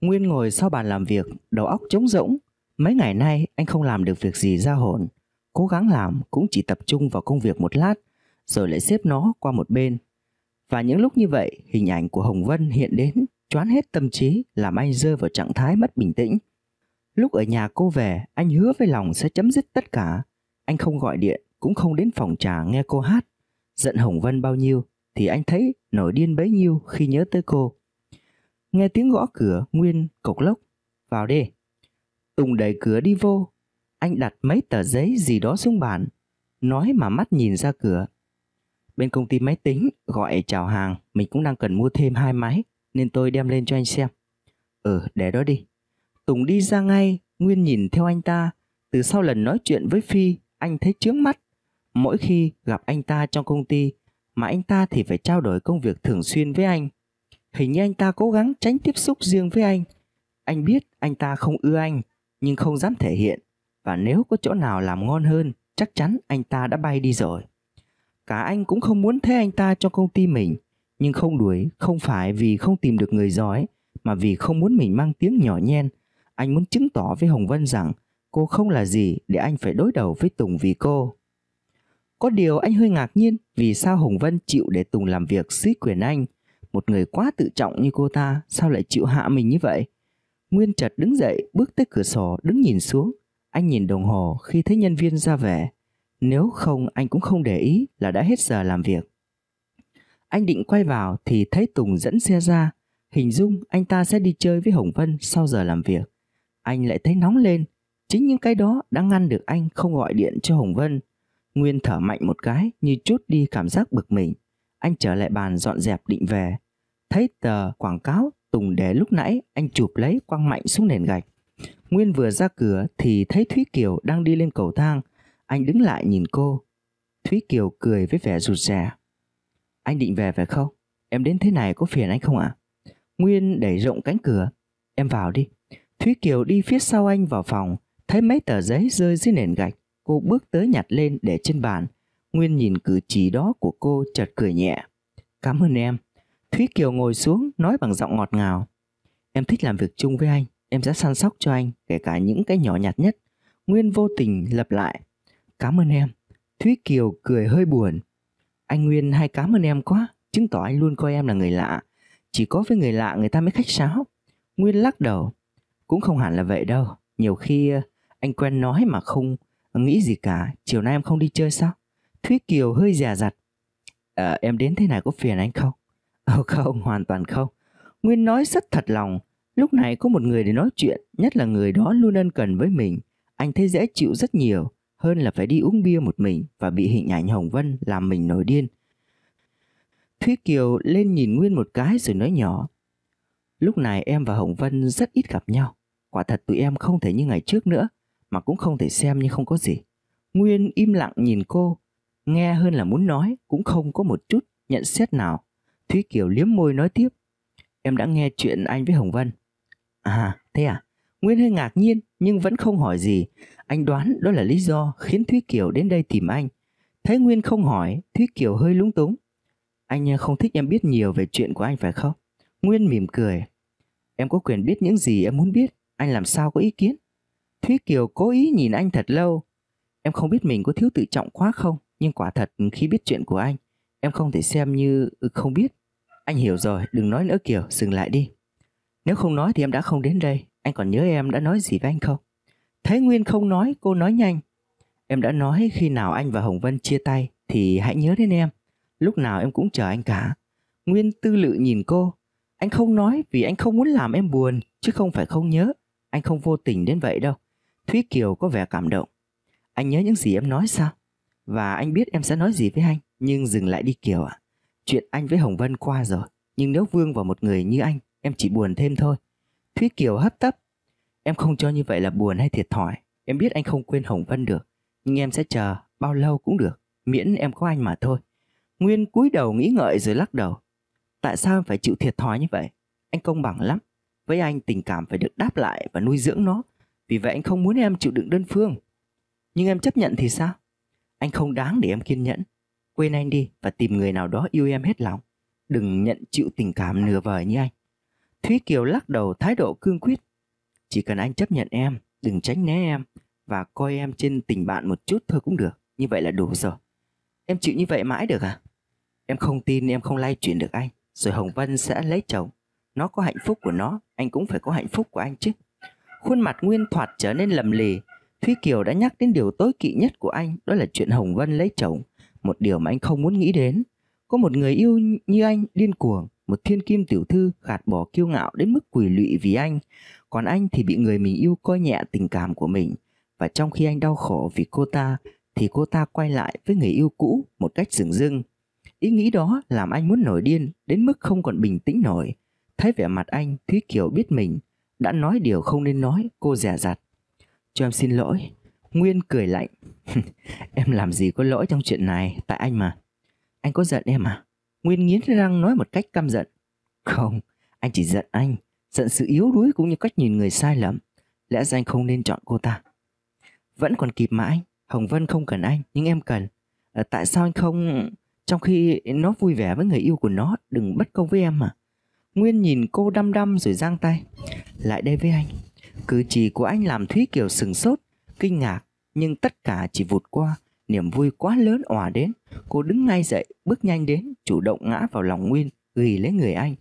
Nguyên ngồi sau bàn làm việc, đầu óc trống rỗng. Mấy ngày nay anh không làm được việc gì ra hồn. Cố gắng làm cũng chỉ tập trung vào công việc một lát, rồi lại xếp nó qua một bên. Và những lúc như vậy, hình ảnh của Hồng Vân hiện đến, choán hết tâm trí, làm anh rơi vào trạng thái mất bình tĩnh. Lúc ở nhà cô về, anh hứa với lòng sẽ chấm dứt tất cả. Anh không gọi điện, cũng không đến phòng trà nghe cô hát. Giận Hồng Vân bao nhiêu, thì anh thấy nổi điên bấy nhiêu khi nhớ tới cô. Nghe tiếng gõ cửa Nguyên cộc lốc. Vào đi. Tùng đẩy cửa đi vô. Anh đặt mấy tờ giấy gì đó xuống bàn. Nói mà mắt nhìn ra cửa. Bên công ty máy tính gọi chào hàng. Mình cũng đang cần mua thêm hai máy. Nên tôi đem lên cho anh xem. Ừ, để đó đi. Tùng đi ra ngay. Nguyên nhìn theo anh ta. Từ sau lần nói chuyện với Phi, anh thấy chướng mắt. Mỗi khi gặp anh ta trong công ty, mà anh ta thì phải trao đổi công việc thường xuyên với anh Hình như anh ta cố gắng tránh tiếp xúc riêng với anh. Anh biết anh ta không ưa anh, nhưng không dám thể hiện. Và nếu có chỗ nào làm ngon hơn, chắc chắn anh ta đã bay đi rồi. Cả anh cũng không muốn thế anh ta trong công ty mình, nhưng không đuổi, không phải vì không tìm được người giỏi, mà vì không muốn mình mang tiếng nhỏ nhen. Anh muốn chứng tỏ với Hồng Vân rằng cô không là gì để anh phải đối đầu với Tùng vì cô. Có điều anh hơi ngạc nhiên vì sao Hồng Vân chịu để Tùng làm việc dưới quyền anh – một người quá tự trọng như cô ta sao lại chịu hạ mình như vậy? Nguyên Trật đứng dậy, bước tới cửa sổ, đứng nhìn xuống. Anh nhìn đồng hồ khi thấy nhân viên ra về. Nếu không anh cũng không để ý là đã hết giờ làm việc. Anh định quay vào thì thấy Tùng dẫn xe ra. Hình dung anh ta sẽ đi chơi với Hồng Vân sau giờ làm việc. Anh lại thấy nóng lên. Chính những cái đó đã ngăn được anh không gọi điện cho Hồng Vân. Nguyên thở mạnh một cái như chút đi cảm giác bực mình anh trở lại bàn dọn dẹp định về. Thấy tờ quảng cáo Tùng để lúc nãy anh chụp lấy quăng mạnh xuống nền gạch. Nguyên vừa ra cửa thì thấy Thúy Kiều đang đi lên cầu thang. Anh đứng lại nhìn cô. Thúy Kiều cười với vẻ rụt rè. Anh định về phải không? Em đến thế này có phiền anh không ạ? À? Nguyên đẩy rộng cánh cửa. Em vào đi. Thúy Kiều đi phía sau anh vào phòng. Thấy mấy tờ giấy rơi dưới nền gạch. Cô bước tới nhặt lên để trên bàn. Nguyên nhìn cử chỉ đó của cô chợt cười nhẹ. Cảm ơn em. Thúy Kiều ngồi xuống nói bằng giọng ngọt ngào. Em thích làm việc chung với anh, em sẽ săn sóc cho anh, kể cả những cái nhỏ nhặt nhất. Nguyên vô tình lặp lại. Cảm ơn em. Thúy Kiều cười hơi buồn. Anh Nguyên hay cảm ơn em quá, chứng tỏ anh luôn coi em là người lạ. Chỉ có với người lạ người ta mới khách sáo. Nguyên lắc đầu. Cũng không hẳn là vậy đâu. Nhiều khi ờ, anh quen nói mà không nghĩ gì cả. Chiều nay em không đi chơi sao? Thúy Kiều hơi giả dặt. À, em đến thế này có phiền anh không? Ồ ờ, không, hoàn toàn không. Nguyên nói rất thật lòng. Lúc này có một người để nói chuyện, nhất là người đó luôn ân cần với mình. Anh thấy dễ chịu rất nhiều, hơn là phải đi uống bia một mình và bị hình ảnh Hồng Vân làm mình nổi điên. Thúy Kiều lên nhìn Nguyên một cái rồi nói nhỏ. Lúc này em và Hồng Vân rất ít gặp nhau. Quả thật tụi em không thể như ngày trước nữa, mà cũng không thể xem như không có gì. Nguyên im lặng nhìn cô, nghe hơn là muốn nói, cũng không có một chút nhận xét nào. Thúy Kiều liếm môi nói tiếp. Em đã nghe chuyện anh với Hồng Vân. À, thế à? Nguyên hơi ngạc nhiên nhưng vẫn không hỏi gì. Anh đoán đó là lý do khiến Thúy Kiều đến đây tìm anh. Thấy Nguyên không hỏi, Thúy Kiều hơi lúng túng. Anh không thích em biết nhiều về chuyện của anh phải không? Nguyên mỉm cười. Em có quyền biết những gì em muốn biết, anh làm sao có ý kiến? Thúy Kiều cố ý nhìn anh thật lâu. Em không biết mình có thiếu tự trọng quá không? Nhưng quả thật khi biết chuyện của anh, em không thể xem như ừ, không biết. Anh hiểu rồi, đừng nói nữa Kiều, dừng lại đi. Nếu không nói thì em đã không đến đây, anh còn nhớ em đã nói gì với anh không? Thái Nguyên không nói, cô nói nhanh. Em đã nói khi nào anh và Hồng Vân chia tay thì hãy nhớ đến em. Lúc nào em cũng chờ anh cả. Nguyên tư lự nhìn cô. Anh không nói vì anh không muốn làm em buồn, chứ không phải không nhớ. Anh không vô tình đến vậy đâu. Thúy Kiều có vẻ cảm động. Anh nhớ những gì em nói sao? và anh biết em sẽ nói gì với anh, nhưng dừng lại đi Kiều ạ. Chuyện anh với Hồng Vân qua rồi, nhưng nếu Vương vào một người như anh, em chỉ buồn thêm thôi. Thúy Kiều hấp tấp. Em không cho như vậy là buồn hay thiệt thòi. Em biết anh không quên Hồng Vân được, nhưng em sẽ chờ bao lâu cũng được, miễn em có anh mà thôi. Nguyên cúi đầu nghĩ ngợi rồi lắc đầu. Tại sao em phải chịu thiệt thòi như vậy? Anh công bằng lắm. Với anh tình cảm phải được đáp lại và nuôi dưỡng nó. Vì vậy anh không muốn em chịu đựng đơn phương. Nhưng em chấp nhận thì sao? Anh không đáng để em kiên nhẫn. Quên anh đi và tìm người nào đó yêu em hết lòng. Đừng nhận chịu tình cảm nửa vời như anh. Thúy Kiều lắc đầu thái độ cương quyết. Chỉ cần anh chấp nhận em, đừng tránh né em và coi em trên tình bạn một chút thôi cũng được. Như vậy là đủ rồi. Em chịu như vậy mãi được à? Em không tin em không lay chuyển được anh. Rồi Hồng Vân sẽ lấy chồng. Nó có hạnh phúc của nó, anh cũng phải có hạnh phúc của anh chứ. Khuôn mặt Nguyên thoạt trở nên lầm lì, Thúy Kiều đã nhắc đến điều tối kỵ nhất của anh, đó là chuyện Hồng Vân lấy chồng, một điều mà anh không muốn nghĩ đến. Có một người yêu như anh điên cuồng, một thiên kim tiểu thư gạt bỏ kiêu ngạo đến mức quỷ lụy vì anh, còn anh thì bị người mình yêu coi nhẹ tình cảm của mình. Và trong khi anh đau khổ vì cô ta, thì cô ta quay lại với người yêu cũ một cách sừng dưng. Ý nghĩ đó làm anh muốn nổi điên đến mức không còn bình tĩnh nổi. Thấy vẻ mặt anh, Thúy Kiều biết mình đã nói điều không nên nói, cô dè dặt. Cho em xin lỗi. Nguyên cười lạnh. em làm gì có lỗi trong chuyện này, tại anh mà. Anh có giận em à? Nguyên nghiến răng nói một cách căm giận. Không, anh chỉ giận anh. Giận sự yếu đuối cũng như cách nhìn người sai lầm. Lẽ ra anh không nên chọn cô ta. Vẫn còn kịp mà anh. Hồng Vân không cần anh, nhưng em cần. À, tại sao anh không... Trong khi nó vui vẻ với người yêu của nó, đừng bất công với em mà. Nguyên nhìn cô đăm đăm rồi giang tay. Lại đây với anh. Cử chỉ của anh làm Thúy Kiều sừng sốt, kinh ngạc, nhưng tất cả chỉ vụt qua, niềm vui quá lớn òa đến. Cô đứng ngay dậy, bước nhanh đến, chủ động ngã vào lòng Nguyên, ghi lấy người anh.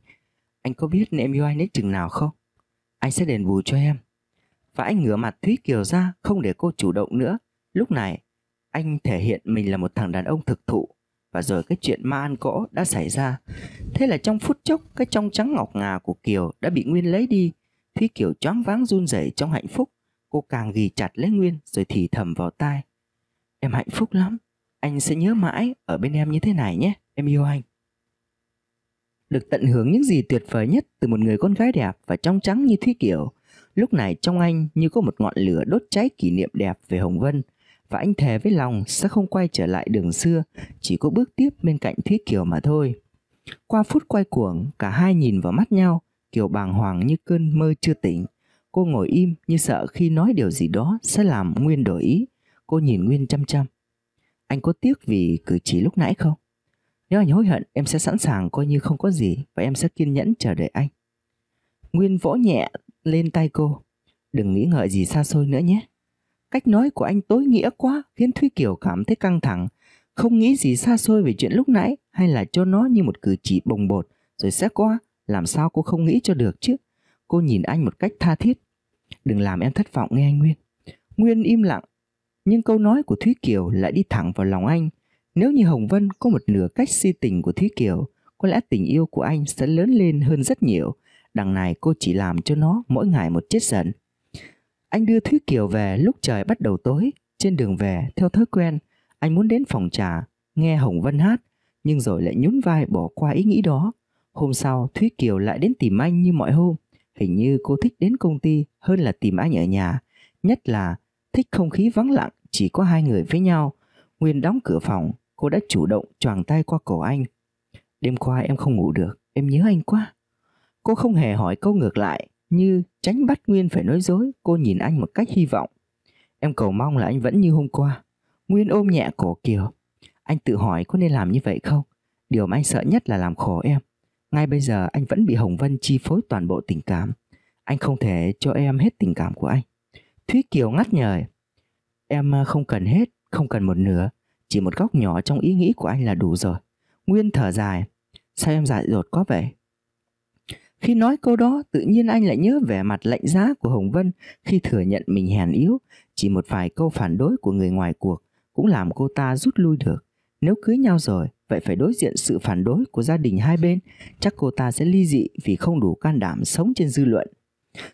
Anh có biết em yêu anh đến chừng nào không? Anh sẽ đền bù cho em. Và anh ngửa mặt Thúy Kiều ra, không để cô chủ động nữa. Lúc này, anh thể hiện mình là một thằng đàn ông thực thụ. Và rồi cái chuyện ma ăn cỗ đã xảy ra. Thế là trong phút chốc, cái trong trắng ngọc ngà của Kiều đã bị Nguyên lấy đi Thúy Kiều choáng váng run rẩy trong hạnh phúc, cô càng ghi chặt lấy Nguyên rồi thì thầm vào tai. Em hạnh phúc lắm, anh sẽ nhớ mãi ở bên em như thế này nhé, em yêu anh. Được tận hưởng những gì tuyệt vời nhất từ một người con gái đẹp và trong trắng như Thúy Kiều, lúc này trong anh như có một ngọn lửa đốt cháy kỷ niệm đẹp về Hồng Vân và anh thề với lòng sẽ không quay trở lại đường xưa, chỉ có bước tiếp bên cạnh Thúy Kiều mà thôi. Qua phút quay cuồng, cả hai nhìn vào mắt nhau, Kiều bàng hoàng như cơn mơ chưa tỉnh. Cô ngồi im như sợ khi nói điều gì đó sẽ làm Nguyên đổi ý. Cô nhìn Nguyên chăm chăm. Anh có tiếc vì cử chỉ lúc nãy không? Nếu anh hối hận, em sẽ sẵn sàng coi như không có gì và em sẽ kiên nhẫn chờ đợi anh. Nguyên vỗ nhẹ lên tay cô. Đừng nghĩ ngợi gì xa xôi nữa nhé. Cách nói của anh tối nghĩa quá khiến Thúy Kiều cảm thấy căng thẳng. Không nghĩ gì xa xôi về chuyện lúc nãy hay là cho nó như một cử chỉ bồng bột rồi sẽ qua. Làm sao cô không nghĩ cho được chứ? Cô nhìn anh một cách tha thiết. Đừng làm em thất vọng nghe anh Nguyên. Nguyên im lặng. Nhưng câu nói của Thúy Kiều lại đi thẳng vào lòng anh. Nếu như Hồng Vân có một nửa cách si tình của Thúy Kiều, có lẽ tình yêu của anh sẽ lớn lên hơn rất nhiều. Đằng này cô chỉ làm cho nó mỗi ngày một chết dần. Anh đưa Thúy Kiều về lúc trời bắt đầu tối. Trên đường về, theo thói quen, anh muốn đến phòng trà, nghe Hồng Vân hát, nhưng rồi lại nhún vai bỏ qua ý nghĩ đó. Hôm sau, Thúy Kiều lại đến tìm anh như mọi hôm. Hình như cô thích đến công ty hơn là tìm anh ở nhà. Nhất là thích không khí vắng lặng, chỉ có hai người với nhau. Nguyên đóng cửa phòng, cô đã chủ động choàng tay qua cổ anh. Đêm qua em không ngủ được, em nhớ anh quá. Cô không hề hỏi câu ngược lại, như tránh bắt Nguyên phải nói dối, cô nhìn anh một cách hy vọng. Em cầu mong là anh vẫn như hôm qua. Nguyên ôm nhẹ cổ Kiều. Anh tự hỏi có nên làm như vậy không? Điều mà anh sợ nhất là làm khổ em. Ngay bây giờ anh vẫn bị Hồng Vân chi phối toàn bộ tình cảm. Anh không thể cho em hết tình cảm của anh. Thúy Kiều ngắt nhời. Em ờ, không cần hết, không cần một nửa. Chỉ một góc nhỏ trong ý nghĩ của anh là đủ rồi. Nguyên thở dài. Sao em dại dột quá vậy? Khi nói câu đó, tự nhiên anh lại nhớ vẻ mặt lạnh giá của Hồng Vân khi thừa nhận mình hèn yếu. Chỉ một vài câu phản đối của người ngoài cuộc cũng làm cô ta rút lui được. Nếu cưới nhau rồi, vậy phải đối diện sự phản đối của gia đình hai bên, chắc cô ta sẽ ly dị vì không đủ can đảm sống trên dư luận.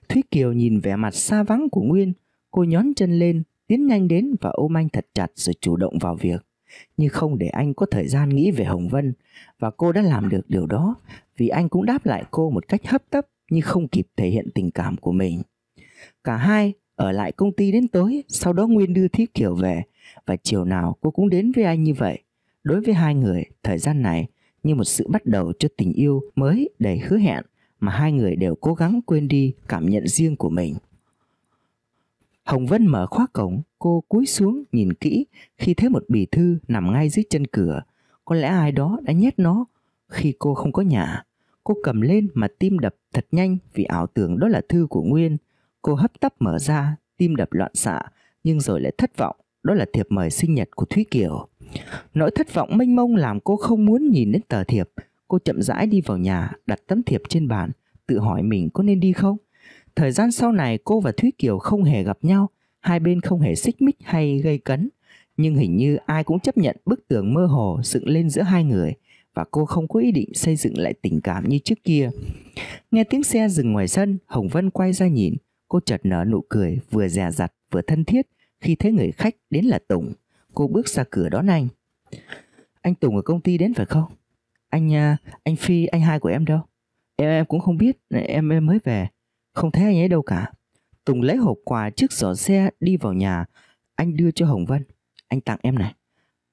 Thúy Kiều nhìn vẻ mặt xa vắng của Nguyên, cô nhón chân lên, tiến nhanh đến và ôm anh thật chặt rồi chủ động vào việc. Nhưng không để anh có thời gian nghĩ về Hồng Vân, và cô đã làm được điều đó vì anh cũng đáp lại cô một cách hấp tấp nhưng không kịp thể hiện tình cảm của mình. Cả hai ở lại công ty đến tối, sau đó Nguyên đưa Thúy Kiều về, và chiều nào cô cũng đến với anh như vậy. Đối với hai người, thời gian này như một sự bắt đầu cho tình yêu mới đầy hứa hẹn mà hai người đều cố gắng quên đi cảm nhận riêng của mình. Hồng Vân mở khóa cổng, cô cúi xuống nhìn kỹ khi thấy một bì thư nằm ngay dưới chân cửa. Có lẽ ai đó đã nhét nó khi cô không có nhà. Cô cầm lên mà tim đập thật nhanh vì ảo tưởng đó là thư của Nguyên. Cô hấp tấp mở ra, tim đập loạn xạ nhưng rồi lại thất vọng đó là thiệp mời sinh nhật của Thúy Kiều. Nỗi thất vọng mênh mông làm cô không muốn nhìn đến tờ thiệp. Cô chậm rãi đi vào nhà, đặt tấm thiệp trên bàn, tự hỏi mình có nên đi không? Thời gian sau này cô và Thúy Kiều không hề gặp nhau, hai bên không hề xích mích hay gây cấn. Nhưng hình như ai cũng chấp nhận bức tường mơ hồ dựng lên giữa hai người và cô không có ý định xây dựng lại tình cảm như trước kia. Nghe tiếng xe dừng ngoài sân, Hồng Vân quay ra nhìn, cô chợt nở nụ cười vừa dè dặt vừa thân thiết khi thấy người khách đến là Tùng, cô bước ra cửa đón anh. Anh Tùng ở công ty đến phải không? Anh à, anh Phi, anh hai của em đâu? Em em cũng không biết, em em mới về, không thấy anh ấy đâu cả. Tùng lấy hộp quà trước giỏ xe đi vào nhà, anh đưa cho Hồng Vân. Anh tặng em này.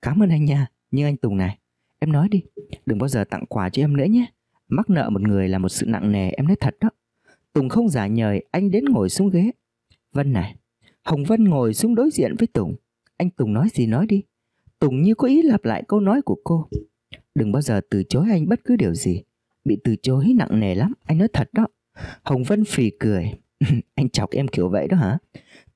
Cảm ơn anh nha, nhưng anh Tùng này, em nói đi, đừng bao giờ tặng quà cho em nữa nhé. Mắc nợ một người là một sự nặng nề, em nói thật đó. Tùng không giả nhời, anh đến ngồi xuống ghế. Vân này, Hồng Vân ngồi xuống đối diện với Tùng. Anh Tùng nói gì nói đi. Tùng như có ý lặp lại câu nói của cô. Đừng bao giờ từ chối anh bất cứ điều gì. Bị từ chối nặng nề lắm, anh nói thật đó. Hồng Vân phì cười. anh chọc em kiểu vậy đó hả?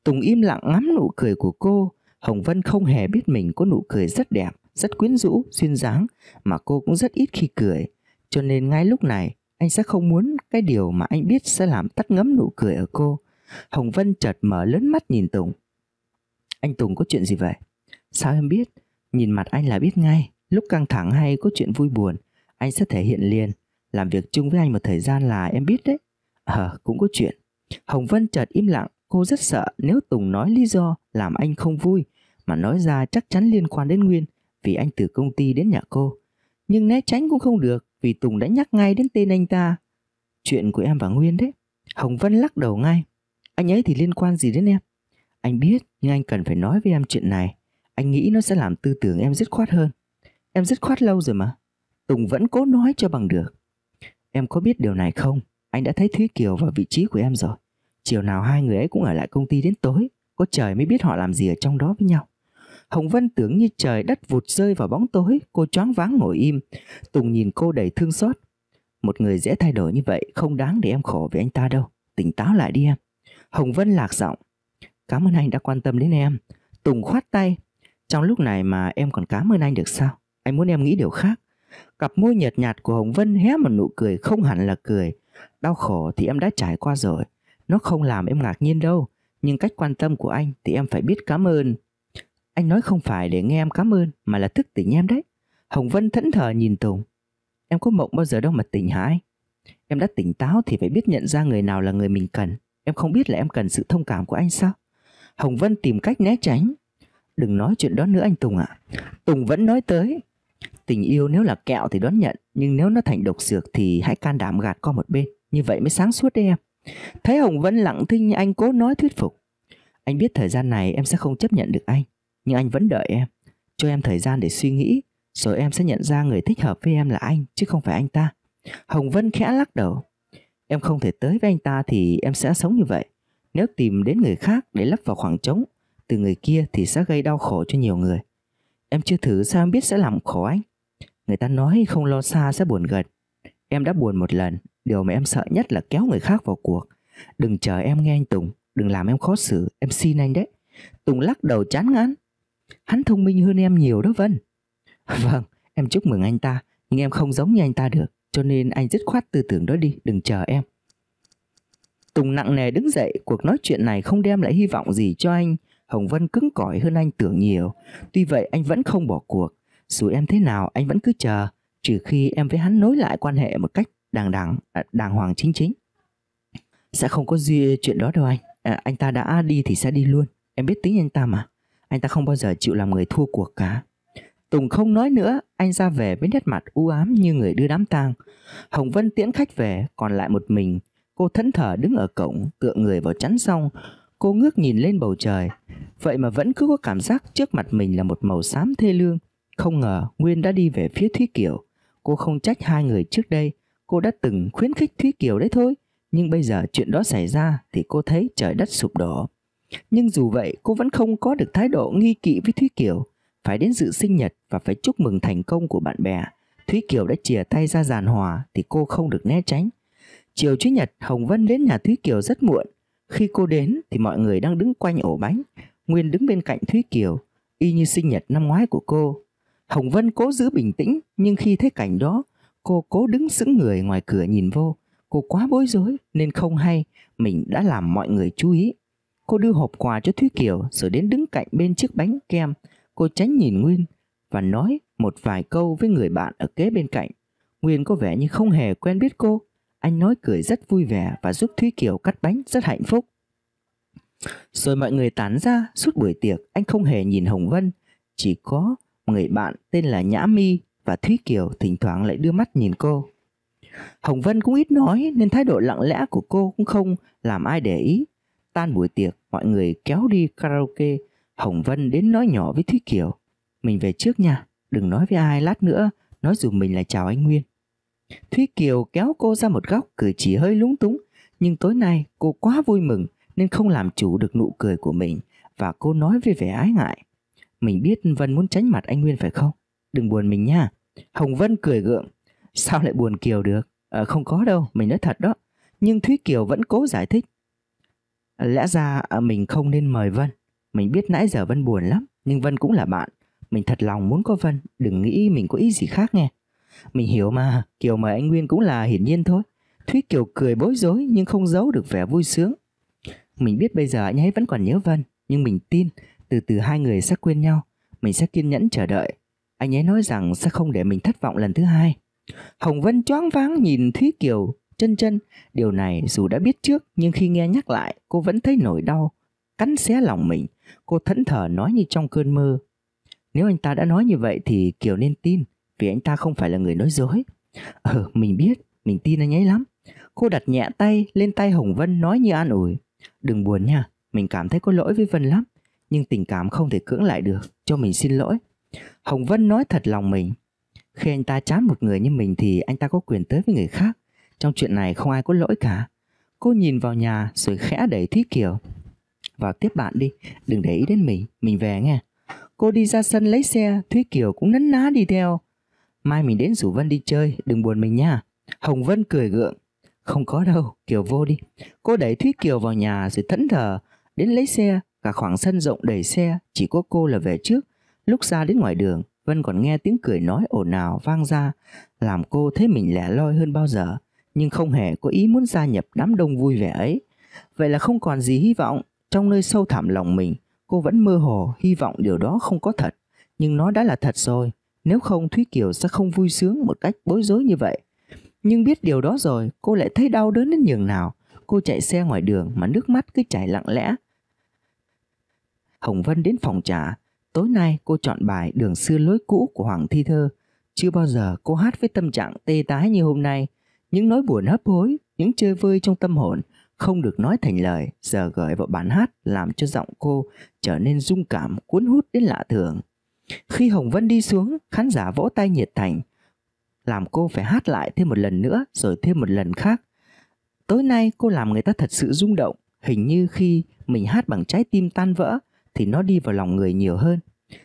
Tùng im lặng ngắm nụ cười của cô. Hồng Vân không hề biết mình có nụ cười rất đẹp, rất quyến rũ, duyên dáng, mà cô cũng rất ít khi cười. Cho nên ngay lúc này, anh sẽ không muốn cái điều mà anh biết sẽ làm tắt ngấm nụ cười ở cô. Hồng Vân chợt mở lớn mắt nhìn Tùng. Anh Tùng có chuyện gì vậy? Sao em biết? Nhìn mặt anh là biết ngay. Lúc căng thẳng hay có chuyện vui buồn, anh sẽ thể hiện liền. Làm việc chung với anh một thời gian là em biết đấy. Ờ, à, cũng có chuyện. Hồng Vân chợt im lặng, cô rất sợ nếu Tùng nói lý do làm anh không vui, mà nói ra chắc chắn liên quan đến Nguyên, vì anh từ công ty đến nhà cô. Nhưng né tránh cũng không được, vì Tùng đã nhắc ngay đến tên anh ta. Chuyện của em và Nguyên đấy. Hồng Vân lắc đầu ngay. Anh ấy thì liên quan gì đến em? Anh biết, nhưng anh cần phải nói với em chuyện này. Anh nghĩ nó sẽ làm tư tưởng em dứt khoát hơn. Em dứt khoát lâu rồi mà. Tùng vẫn cố nói cho bằng được. Em có biết điều này không? Anh đã thấy Thúy Kiều vào vị trí của em rồi. Chiều nào hai người ấy cũng ở lại công ty đến tối. Có trời mới biết họ làm gì ở trong đó với nhau. Hồng Vân tưởng như trời đất vụt rơi vào bóng tối, cô choáng váng ngồi im. Tùng nhìn cô đầy thương xót. Một người dễ thay đổi như vậy không đáng để em khổ vì anh ta đâu. Tỉnh táo lại đi em. Hồng Vân lạc giọng. Cảm ơn anh đã quan tâm đến em. Tùng khoát tay. Trong lúc này mà em còn cảm ơn anh được sao? Anh muốn em nghĩ điều khác. Cặp môi nhợt nhạt của Hồng Vân hé một nụ cười không hẳn là cười. Đau khổ thì em đã trải qua rồi. Nó không làm em ngạc nhiên đâu. Nhưng cách quan tâm của anh thì em phải biết cảm ơn. Anh nói không phải để nghe em cảm ơn mà là thức tỉnh em đấy. Hồng Vân thẫn thờ nhìn Tùng. Em có mộng bao giờ đâu mà tỉnh hả anh? Em đã tỉnh táo thì phải biết nhận ra người nào là người mình cần. Em không biết là em cần sự thông cảm của anh sao? Hồng Vân tìm cách né tránh. Đừng nói chuyện đó nữa anh Tùng ạ. À. Tùng vẫn nói tới. Tình yêu nếu là kẹo thì đón nhận, nhưng nếu nó thành độc dược thì hãy can đảm gạt qua một bên. Như vậy mới sáng suốt đấy em. Thấy Hồng Vân lặng thinh anh cố nói thuyết phục. Anh biết thời gian này em sẽ không chấp nhận được anh, nhưng anh vẫn đợi em. Cho em thời gian để suy nghĩ, rồi em sẽ nhận ra người thích hợp với em là anh, chứ không phải anh ta. Hồng Vân khẽ lắc đầu. Em không thể tới với anh ta thì em sẽ sống như vậy. Nếu tìm đến người khác để lấp vào khoảng trống, từ người kia thì sẽ gây đau khổ cho nhiều người. Em chưa thử sao em biết sẽ làm khổ anh. Người ta nói không lo xa sẽ buồn gần. Em đã buồn một lần, điều mà em sợ nhất là kéo người khác vào cuộc. Đừng chờ em nghe anh Tùng, đừng làm em khó xử, em xin anh đấy. Tùng lắc đầu chán ngán. Hắn thông minh hơn em nhiều đó Vân. Vâng, em chúc mừng anh ta, nhưng em không giống như anh ta được cho nên anh dứt khoát tư tưởng đó đi, đừng chờ em. Tùng nặng nề đứng dậy, cuộc nói chuyện này không đem lại hy vọng gì cho anh. Hồng Vân cứng cỏi hơn anh tưởng nhiều, tuy vậy anh vẫn không bỏ cuộc. Dù em thế nào anh vẫn cứ chờ, trừ khi em với hắn nối lại quan hệ một cách đàng đàng, à, đàng hoàng chính chính. Sẽ không có gì chuyện đó đâu anh, à, anh ta đã đi thì sẽ đi luôn, em biết tính anh ta mà. Anh ta không bao giờ chịu làm người thua cuộc cả. Tùng không nói nữa, anh ra về với nét mặt u ám như người đưa đám tang. Hồng Vân tiễn khách về, còn lại một mình. Cô thẫn thờ đứng ở cổng, tựa người vào chắn xong. Cô ngước nhìn lên bầu trời. Vậy mà vẫn cứ có cảm giác trước mặt mình là một màu xám thê lương. Không ngờ Nguyên đã đi về phía Thúy Kiều. Cô không trách hai người trước đây. Cô đã từng khuyến khích Thúy Kiều đấy thôi. Nhưng bây giờ chuyện đó xảy ra thì cô thấy trời đất sụp đổ. Nhưng dù vậy cô vẫn không có được thái độ nghi kỵ với Thúy Kiều phải đến dự sinh nhật và phải chúc mừng thành công của bạn bè. Thúy Kiều đã chìa tay ra giàn hòa thì cô không được né tránh. Chiều Chủ nhật, Hồng Vân đến nhà Thúy Kiều rất muộn. Khi cô đến thì mọi người đang đứng quanh ổ bánh. Nguyên đứng bên cạnh Thúy Kiều, y như sinh nhật năm ngoái của cô. Hồng Vân cố giữ bình tĩnh nhưng khi thấy cảnh đó, cô cố đứng sững người ngoài cửa nhìn vô. Cô quá bối rối nên không hay mình đã làm mọi người chú ý. Cô đưa hộp quà cho Thúy Kiều rồi đến đứng cạnh bên chiếc bánh kem Cô tránh nhìn Nguyên và nói một vài câu với người bạn ở kế bên cạnh. Nguyên có vẻ như không hề quen biết cô. Anh nói cười rất vui vẻ và giúp Thúy Kiều cắt bánh rất hạnh phúc. Rồi mọi người tán ra, suốt buổi tiệc anh không hề nhìn Hồng Vân, chỉ có người bạn tên là Nhã Mi và Thúy Kiều thỉnh thoảng lại đưa mắt nhìn cô. Hồng Vân cũng ít nói nên thái độ lặng lẽ của cô cũng không làm ai để ý. Tan buổi tiệc, mọi người kéo đi karaoke Hồng Vân đến nói nhỏ với Thúy Kiều. Mình về trước nha, đừng nói với ai lát nữa, nói dù mình là chào anh Nguyên. Thúy Kiều kéo cô ra một góc cười chỉ hơi lúng túng, nhưng tối nay cô quá vui mừng nên không làm chủ được nụ cười của mình và cô nói với vẻ ái ngại. Mình biết Vân muốn tránh mặt anh Nguyên phải không? Đừng buồn mình nha. Hồng Vân cười gượng. Sao lại buồn Kiều được? À, không có đâu, mình nói thật đó. Nhưng Thúy Kiều vẫn cố giải thích. Lẽ ra ờ, mình không nên mời Vân mình biết nãy giờ Vân buồn lắm, nhưng Vân cũng là bạn. Mình thật lòng muốn có Vân, đừng nghĩ mình có ý gì khác nghe. Mình hiểu mà, Kiều mời anh Nguyên cũng là hiển nhiên thôi. Thúy Kiều cười bối rối nhưng không giấu được vẻ vui sướng. Mình biết bây giờ anh ấy vẫn còn nhớ Vân, nhưng mình tin từ từ hai người sẽ quên nhau. Mình sẽ kiên nhẫn chờ đợi. Anh ấy nói rằng sẽ không để mình thất vọng lần thứ hai. Hồng Vân choáng váng nhìn Thúy Kiều, chân chân. Điều này dù đã biết trước nhưng khi nghe nhắc lại cô vẫn thấy nỗi đau, cắn xé lòng mình. Cô thẫn thờ nói như trong cơn mơ. Nếu anh ta đã nói như vậy thì Kiều nên tin, vì anh ta không phải là người nói dối. Ừ, mình biết, mình tin anh ấy lắm. Cô đặt nhẹ tay lên tay Hồng Vân nói như an ủi. Đừng buồn nha, mình cảm thấy có lỗi với Vân lắm, nhưng tình cảm không thể cưỡng lại được, cho mình xin lỗi. Hồng Vân nói thật lòng mình. Khi anh ta chán một người như mình thì anh ta có quyền tới với người khác. Trong chuyện này không ai có lỗi cả. Cô nhìn vào nhà rồi khẽ đẩy Thúy Kiều vào tiếp bạn đi, đừng để ý đến mình, mình về nghe. Cô đi ra sân lấy xe, Thúy Kiều cũng nấn ná đi theo. Mai mình đến rủ Vân đi chơi, đừng buồn mình nha. Hồng Vân cười gượng. Không có đâu, Kiều vô đi. Cô đẩy Thúy Kiều vào nhà rồi thẫn thờ. Đến lấy xe, cả khoảng sân rộng đầy xe, chỉ có cô là về trước. Lúc ra đến ngoài đường, Vân còn nghe tiếng cười nói ồn ào vang ra, làm cô thấy mình lẻ loi hơn bao giờ, nhưng không hề có ý muốn gia nhập đám đông vui vẻ ấy. Vậy là không còn gì hy vọng, trong nơi sâu thẳm lòng mình, cô vẫn mơ hồ hy vọng điều đó không có thật, nhưng nó đã là thật rồi. Nếu không Thúy Kiều sẽ không vui sướng một cách bối rối như vậy. Nhưng biết điều đó rồi, cô lại thấy đau đớn đến nhường nào. Cô chạy xe ngoài đường mà nước mắt cứ chảy lặng lẽ. Hồng Vân đến phòng trà. Tối nay cô chọn bài Đường xưa lối cũ của Hoàng Thi Thơ. Chưa bao giờ cô hát với tâm trạng tê tái như hôm nay. Những nỗi buồn hấp hối, những chơi vơi trong tâm hồn – không được nói thành lời giờ gửi vào bản hát làm cho giọng cô trở nên dung cảm cuốn hút đến lạ thường. Khi Hồng Vân đi xuống, khán giả vỗ tay nhiệt thành, làm cô phải hát lại thêm một lần nữa rồi thêm một lần khác. Tối nay cô làm người ta thật sự rung động, hình như khi mình hát bằng trái tim tan vỡ thì nó đi vào lòng người nhiều hơn.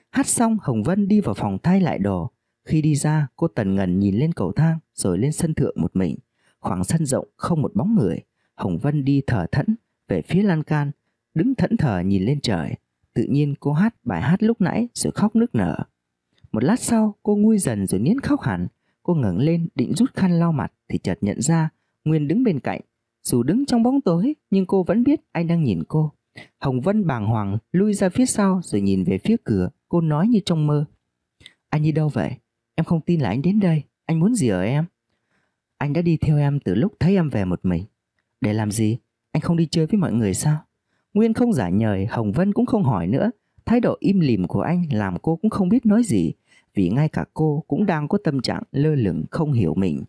Hát xong Hồng Vân đi vào phòng thay lại đồ. Khi đi ra cô tần ngần nhìn lên cầu thang rồi lên sân thượng một mình. Khoảng sân rộng không một bóng người. Hồng Vân đi thở thẫn về phía lan can, đứng thẫn thờ nhìn lên trời. Tự nhiên cô hát bài hát lúc nãy rồi khóc nức nở. Một lát sau cô nguôi dần rồi nín khóc hẳn. Cô ngẩng lên định rút khăn lau mặt thì chợt nhận ra Nguyên đứng bên cạnh. Dù đứng trong bóng tối nhưng cô vẫn biết anh đang nhìn cô. Hồng Vân bàng hoàng lui ra phía sau rồi nhìn về phía cửa. Cô nói như trong mơ. Anh đi đâu vậy? Em không tin là anh đến đây. Anh muốn gì ở em? Anh đã đi theo em từ lúc thấy em về một mình. Để làm gì? Anh không đi chơi với mọi người sao? Nguyên không giả nhời, Hồng Vân cũng không hỏi nữa. Thái độ im lìm của anh làm cô cũng không biết nói gì, vì ngay cả cô cũng đang có tâm trạng lơ lửng không hiểu mình.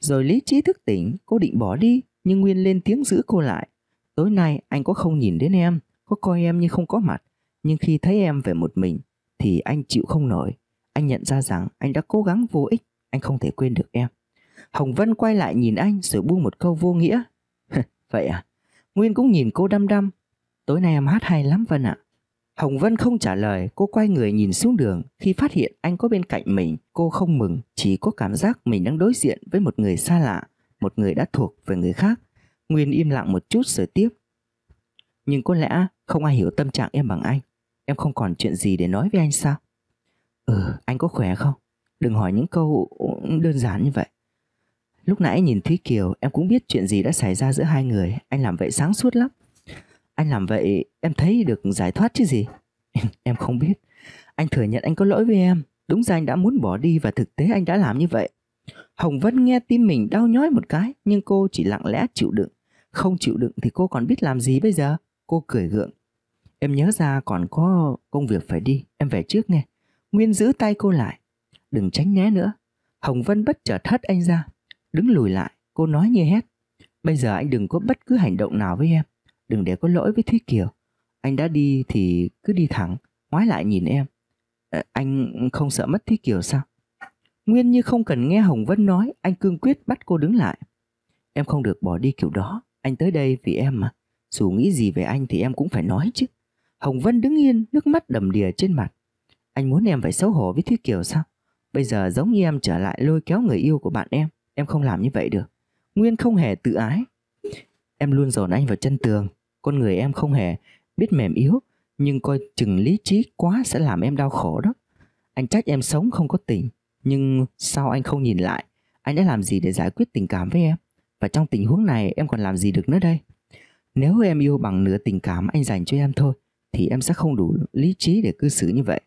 Rồi lý trí thức tỉnh, cô định bỏ đi, nhưng Nguyên lên tiếng giữ cô lại. Tối nay anh có không nhìn đến em, có coi em như không có mặt, nhưng khi thấy em về một mình, thì anh chịu không nổi. Anh nhận ra rằng anh đã cố gắng vô ích, anh không thể quên được em. Hồng Vân quay lại nhìn anh rồi buông một câu vô nghĩa Vậy à? Nguyên cũng nhìn cô đăm đăm. Tối nay em hát hay lắm Vân ạ. Hồng Vân không trả lời, cô quay người nhìn xuống đường. Khi phát hiện anh có bên cạnh mình, cô không mừng, chỉ có cảm giác mình đang đối diện với một người xa lạ, một người đã thuộc về người khác. Nguyên im lặng một chút rồi tiếp. Nhưng có lẽ không ai hiểu tâm trạng em bằng anh. Em không còn chuyện gì để nói với anh sao? Ừ, anh có khỏe không? Đừng hỏi những câu đơn giản như vậy. Lúc nãy nhìn Thúy Kiều em cũng biết chuyện gì đã xảy ra giữa hai người Anh làm vậy sáng suốt lắm Anh làm vậy em thấy được giải thoát chứ gì Em không biết Anh thừa nhận anh có lỗi với em Đúng ra anh đã muốn bỏ đi và thực tế anh đã làm như vậy Hồng Vân nghe tim mình đau nhói một cái Nhưng cô chỉ lặng lẽ chịu đựng Không chịu đựng thì cô còn biết làm gì bây giờ Cô cười gượng Em nhớ ra còn có công việc phải đi Em về trước nghe Nguyên giữ tay cô lại Đừng tránh né nữa Hồng Vân bất chợt hất anh ra Đứng lùi lại, cô nói như hét. Bây giờ anh đừng có bất cứ hành động nào với em. Đừng để có lỗi với Thúy Kiều. Anh đã đi thì cứ đi thẳng, ngoái lại nhìn em. À, anh không sợ mất Thúy Kiều sao? Nguyên như không cần nghe Hồng Vân nói, anh cương quyết bắt cô đứng lại. Em không được bỏ đi kiểu đó, anh tới đây vì em mà. Dù nghĩ gì về anh thì em cũng phải nói chứ. Hồng Vân đứng yên, nước mắt đầm đìa trên mặt. Anh muốn em phải xấu hổ với Thúy Kiều sao? Bây giờ giống như em trở lại lôi kéo người yêu của bạn em. Em không làm như vậy được. Nguyên không hề tự ái. Em luôn dồn anh vào chân tường. Con người em không hề biết mềm yếu. Nhưng coi chừng lý trí quá sẽ làm em đau khổ đó. Anh trách em sống không có tình. Nhưng sao anh không nhìn lại? Anh đã làm gì để giải quyết tình cảm với em? Và trong tình huống này em còn làm gì được nữa đây? Nếu em yêu bằng nửa tình cảm anh dành cho em thôi, thì em sẽ không đủ lý trí để cư xử như vậy.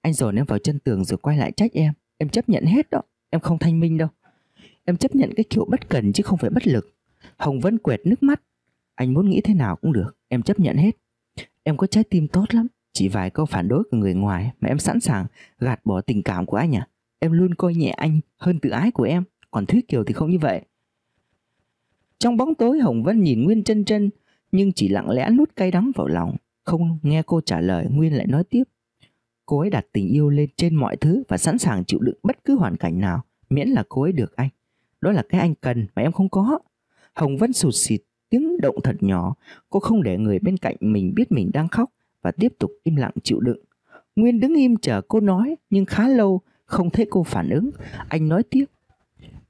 Anh dồn em vào chân tường rồi quay lại trách em. Em chấp nhận hết đó. Em không thanh minh đâu. Em chấp nhận cái kiểu bất cần chứ không phải bất lực. Hồng Vân quẹt nước mắt. Anh muốn nghĩ thế nào cũng được, em chấp nhận hết. Em có trái tim tốt lắm, chỉ vài câu phản đối của người ngoài mà em sẵn sàng gạt bỏ tình cảm của anh à. Em luôn coi nhẹ anh hơn tự ái của em, còn Thúy Kiều thì không như vậy. Trong bóng tối Hồng Vân nhìn Nguyên chân chân nhưng chỉ lặng lẽ nút cay đắng vào lòng. Không nghe cô trả lời Nguyên lại nói tiếp. Cô ấy đặt tình yêu lên trên mọi thứ và sẵn sàng chịu đựng bất cứ hoàn cảnh nào miễn là cô ấy được anh. Đó là cái anh cần mà em không có. Hồng Vân sụt sịt tiếng động thật nhỏ. Cô không để người bên cạnh mình biết mình đang khóc và tiếp tục im lặng chịu đựng. Nguyên đứng im chờ cô nói nhưng khá lâu không thấy cô phản ứng. Anh nói tiếp.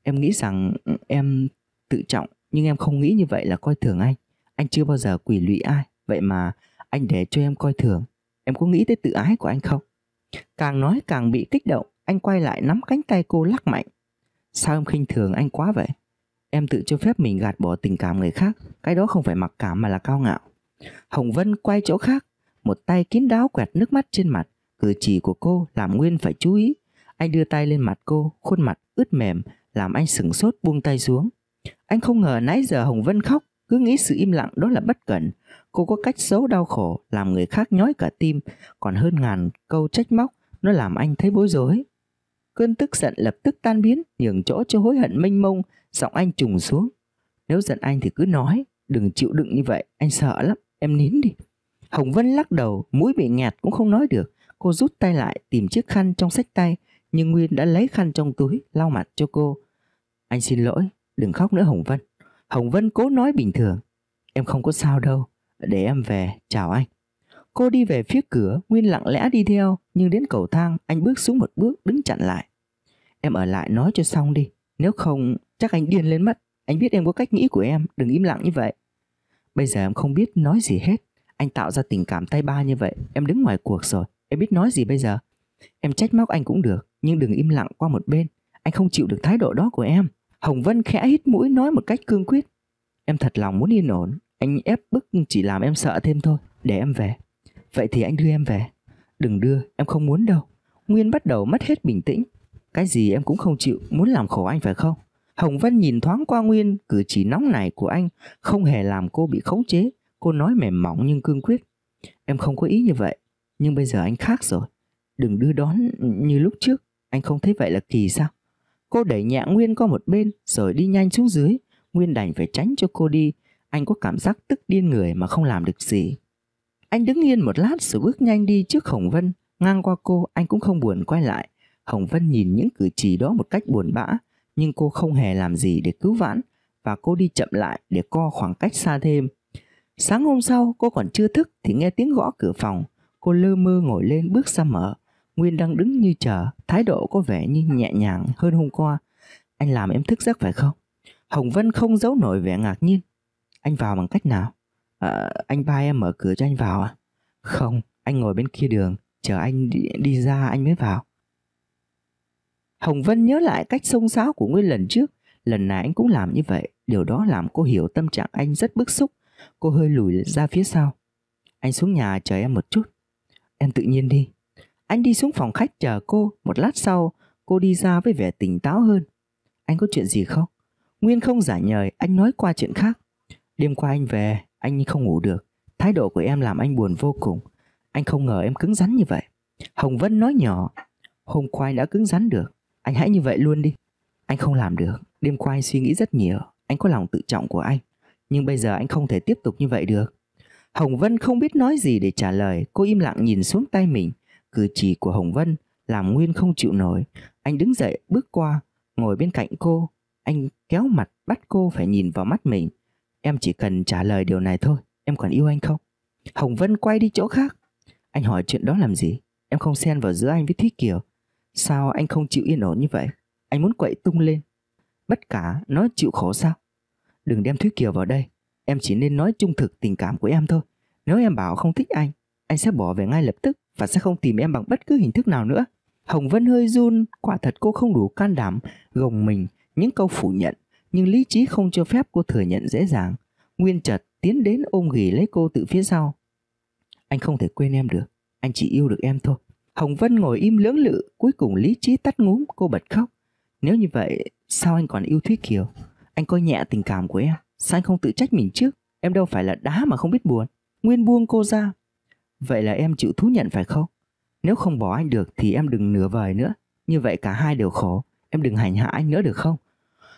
Em nghĩ rằng ừ, em tự trọng nhưng em không nghĩ như vậy là coi thường anh. Anh chưa bao giờ quỷ lụy ai. Vậy mà anh để cho em coi thường. Em có nghĩ tới tự ái của anh không? Càng nói càng bị kích động, anh quay lại nắm cánh tay cô lắc mạnh. Sao em khinh thường anh quá vậy? Em tự cho phép mình gạt bỏ tình cảm người khác, cái đó không phải mặc cảm mà là cao ngạo. Hồng Vân quay chỗ khác, một tay kín đáo quẹt nước mắt trên mặt, cử chỉ của cô làm Nguyên phải chú ý. Anh đưa tay lên mặt cô, khuôn mặt ướt mềm, làm anh sửng sốt buông tay xuống. Anh không ngờ nãy giờ Hồng Vân khóc, cứ nghĩ sự im lặng đó là bất cẩn. Cô có cách xấu đau khổ, làm người khác nhói cả tim, còn hơn ngàn câu trách móc, nó làm anh thấy bối rối. Cơn tức giận lập tức tan biến, nhường chỗ cho hối hận mênh mông, giọng anh trùng xuống. Nếu giận anh thì cứ nói, đừng chịu đựng như vậy, anh sợ lắm, em nín đi. Hồng Vân lắc đầu, mũi bị nghẹt cũng không nói được. Cô rút tay lại tìm chiếc khăn trong sách tay, nhưng Nguyên đã lấy khăn trong túi lau mặt cho cô. Anh xin lỗi, đừng khóc nữa Hồng Vân. Hồng Vân cố nói bình thường. Em không có sao đâu, để em về, chào anh. Cô đi về phía cửa, Nguyên lặng lẽ đi theo, nhưng đến cầu thang, anh bước xuống một bước, đứng chặn lại. Em ở lại nói cho xong đi, nếu không chắc anh điên lên mất. Anh biết em có cách nghĩ của em, đừng im lặng như vậy. Bây giờ em không biết nói gì hết, anh tạo ra tình cảm tay ba như vậy, em đứng ngoài cuộc rồi, em biết nói gì bây giờ. Em trách móc anh cũng được, nhưng đừng im lặng qua một bên, anh không chịu được thái độ đó của em. Hồng Vân khẽ hít mũi nói một cách cương quyết. Em thật lòng muốn yên ổn, anh ép bức chỉ làm em sợ thêm thôi, để em về. Vậy thì anh đưa em về. Đừng đưa, em không muốn đâu. Nguyên bắt đầu mất hết bình tĩnh. Cái gì em cũng không chịu, muốn làm khổ anh phải không? Hồng Vân nhìn thoáng qua Nguyên, cử chỉ nóng nảy của anh không hề làm cô bị khống chế. Cô nói mềm mỏng nhưng cương quyết. Em không có ý như vậy, nhưng bây giờ anh khác rồi. Đừng đưa đón như lúc trước, anh không thấy vậy là kỳ sao? Cô đẩy nhẹ Nguyên qua một bên rồi đi nhanh xuống dưới. Nguyên đành phải tránh cho cô đi. Anh có cảm giác tức điên người mà không làm được gì. Anh đứng yên một lát rồi bước nhanh đi trước Hồng Vân, ngang qua cô anh cũng không buồn quay lại. Hồng Vân nhìn những cử chỉ đó một cách buồn bã, nhưng cô không hề làm gì để cứu vãn và cô đi chậm lại để co khoảng cách xa thêm. Sáng hôm sau, cô còn chưa thức thì nghe tiếng gõ cửa phòng. Cô lơ mơ ngồi lên bước ra mở. Nguyên đang đứng như chờ, thái độ có vẻ như nhẹ nhàng hơn hôm qua. Anh làm em thức giấc phải không? Hồng Vân không giấu nổi vẻ ngạc nhiên. Anh vào bằng cách nào? À, anh ba em mở cửa cho anh vào à? Không, anh ngồi bên kia đường, chờ anh đi, đi ra anh mới vào. Hồng Vân nhớ lại cách xông xáo của Nguyên lần trước, lần này anh cũng làm như vậy, điều đó làm cô hiểu tâm trạng anh rất bức xúc, cô hơi lùi ra phía sau. Anh xuống nhà chờ em một chút, em tự nhiên đi. Anh đi xuống phòng khách chờ cô, một lát sau cô đi ra với vẻ tỉnh táo hơn. Anh có chuyện gì không? Nguyên không giả nhời, anh nói qua chuyện khác. Đêm qua anh về, anh không ngủ được, thái độ của em làm anh buồn vô cùng. Anh không ngờ em cứng rắn như vậy. Hồng Vân nói nhỏ, hôm qua anh đã cứng rắn được, anh hãy như vậy luôn đi. Anh không làm được, đêm qua anh suy nghĩ rất nhiều, anh có lòng tự trọng của anh. Nhưng bây giờ anh không thể tiếp tục như vậy được. Hồng Vân không biết nói gì để trả lời, cô im lặng nhìn xuống tay mình. Cử chỉ của Hồng Vân làm Nguyên không chịu nổi. Anh đứng dậy, bước qua, ngồi bên cạnh cô. Anh kéo mặt bắt cô phải nhìn vào mắt mình. Em chỉ cần trả lời điều này thôi Em còn yêu anh không Hồng Vân quay đi chỗ khác Anh hỏi chuyện đó làm gì Em không xen vào giữa anh với Thúy Kiều Sao anh không chịu yên ổn như vậy Anh muốn quậy tung lên Bất cả nó chịu khổ sao Đừng đem Thúy Kiều vào đây Em chỉ nên nói trung thực tình cảm của em thôi Nếu em bảo không thích anh Anh sẽ bỏ về ngay lập tức Và sẽ không tìm em bằng bất cứ hình thức nào nữa Hồng Vân hơi run Quả thật cô không đủ can đảm Gồng mình những câu phủ nhận nhưng lý trí không cho phép cô thừa nhận dễ dàng. Nguyên chợt tiến đến ôm ghì lấy cô từ phía sau. Anh không thể quên em được, anh chỉ yêu được em thôi. Hồng Vân ngồi im lưỡng lự, cuối cùng lý trí tắt ngúm, cô bật khóc. Nếu như vậy, sao anh còn yêu Thúy Kiều? Anh coi nhẹ tình cảm của em, sao anh không tự trách mình trước? Em đâu phải là đá mà không biết buồn. Nguyên buông cô ra. Vậy là em chịu thú nhận phải không? Nếu không bỏ anh được thì em đừng nửa vời nữa. Như vậy cả hai đều khổ. Em đừng hành hạ anh nữa được không?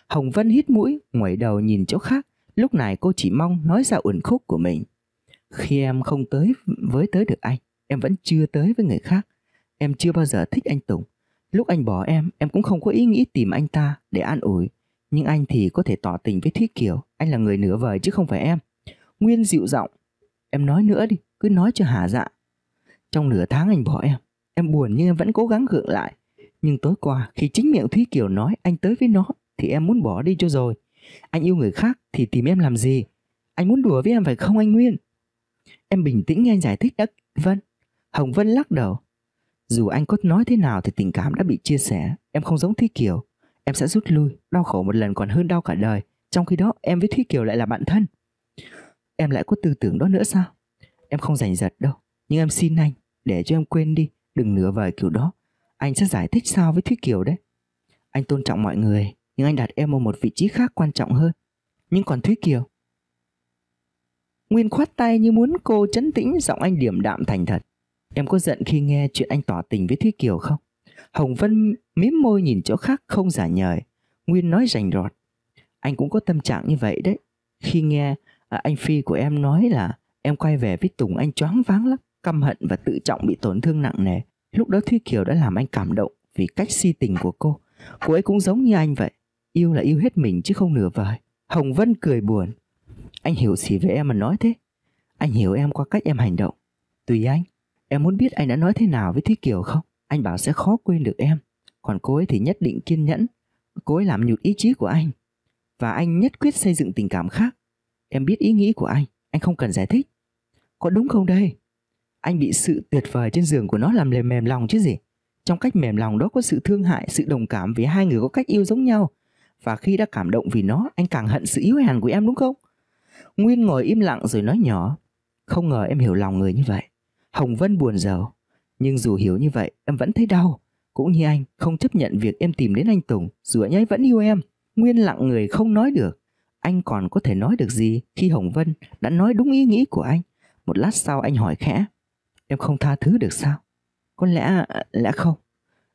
Hồng Vân hít mũi, ngoẩy đầu nhìn chỗ khác, lúc này cô chỉ mong nói ra uẩn khúc của mình. Khi em không tới với tới được anh, em vẫn chưa tới với người khác. Em chưa bao giờ thích anh Tùng. Lúc anh bỏ em, em cũng không có ý nghĩ tìm anh ta để an ủi. Nhưng anh thì có thể tỏ tình với Thúy Kiều, anh là người nửa vời chứ không phải em. Nguyên dịu giọng, em nói nữa đi, cứ nói cho hà dạ. Trong nửa tháng anh bỏ em, em buồn nhưng em vẫn cố gắng gượng lại. Nhưng tối qua khi chính miệng Thúy Kiều nói anh tới với nó thì em muốn bỏ đi cho rồi. Anh yêu người khác thì tìm em làm gì? Anh muốn đùa với em phải không anh Nguyên? Em bình tĩnh nghe anh giải thích đã Vân. Hồng Vân lắc đầu. Dù anh có nói thế nào thì tình cảm đã bị chia sẻ. Em không giống Thúy Kiều. Em sẽ rút lui, đau khổ một lần còn hơn đau cả đời. Trong khi đó em với Thúy Kiều lại là bạn thân. Em lại có tư tưởng đó nữa sao? Em không giành giật đâu. Nhưng em xin anh, để cho em quên đi. Đừng nửa vời kiểu đó. Anh sẽ giải thích sao với Thúy Kiều đấy. Anh tôn trọng mọi người, nhưng anh đặt em ở một vị trí khác quan trọng hơn. Nhưng còn Thúy Kiều? Nguyên khoát tay như muốn cô chấn tĩnh giọng anh điềm đạm thành thật. Em có giận khi nghe chuyện anh tỏ tình với Thúy Kiều không? Hồng Vân mím môi nhìn chỗ khác không giả nhời. Nguyên nói rành rọt. Anh cũng có tâm trạng như vậy đấy. Khi nghe à, anh Phi của em nói là em quay về với Tùng anh choáng váng lắm. Căm hận và tự trọng bị tổn thương nặng nề. Lúc đó Thúy Kiều đã làm anh cảm động vì cách si tình của cô. Cô ấy cũng giống như anh vậy. Yêu là yêu hết mình chứ không nửa vời. Hồng Vân cười buồn. Anh hiểu gì về em mà nói thế? Anh hiểu em qua cách em hành động. Tùy anh. Em muốn biết anh đã nói thế nào với Thúy Kiều không? Anh bảo sẽ khó quên được em. Còn cô ấy thì nhất định kiên nhẫn. Cô ấy làm nhụt ý chí của anh. Và anh nhất quyết xây dựng tình cảm khác. Em biết ý nghĩ của anh. Anh không cần giải thích. Có đúng không đây? Anh bị sự tuyệt vời trên giường của nó làm lề mềm lòng chứ gì? Trong cách mềm lòng đó có sự thương hại, sự đồng cảm vì hai người có cách yêu giống nhau. Và khi đã cảm động vì nó, anh càng hận sự yếu hèn của em đúng không? Nguyên ngồi im lặng rồi nói nhỏ. Không ngờ em hiểu lòng người như vậy. Hồng Vân buồn giàu. Nhưng dù hiểu như vậy, em vẫn thấy đau. Cũng như anh, không chấp nhận việc em tìm đến anh Tùng, dù anh ấy vẫn yêu em. Nguyên lặng người không nói được. Anh còn có thể nói được gì khi Hồng Vân đã nói đúng ý nghĩ của anh. Một lát sau anh hỏi khẽ. Em không tha thứ được sao? Có lẽ... lẽ không.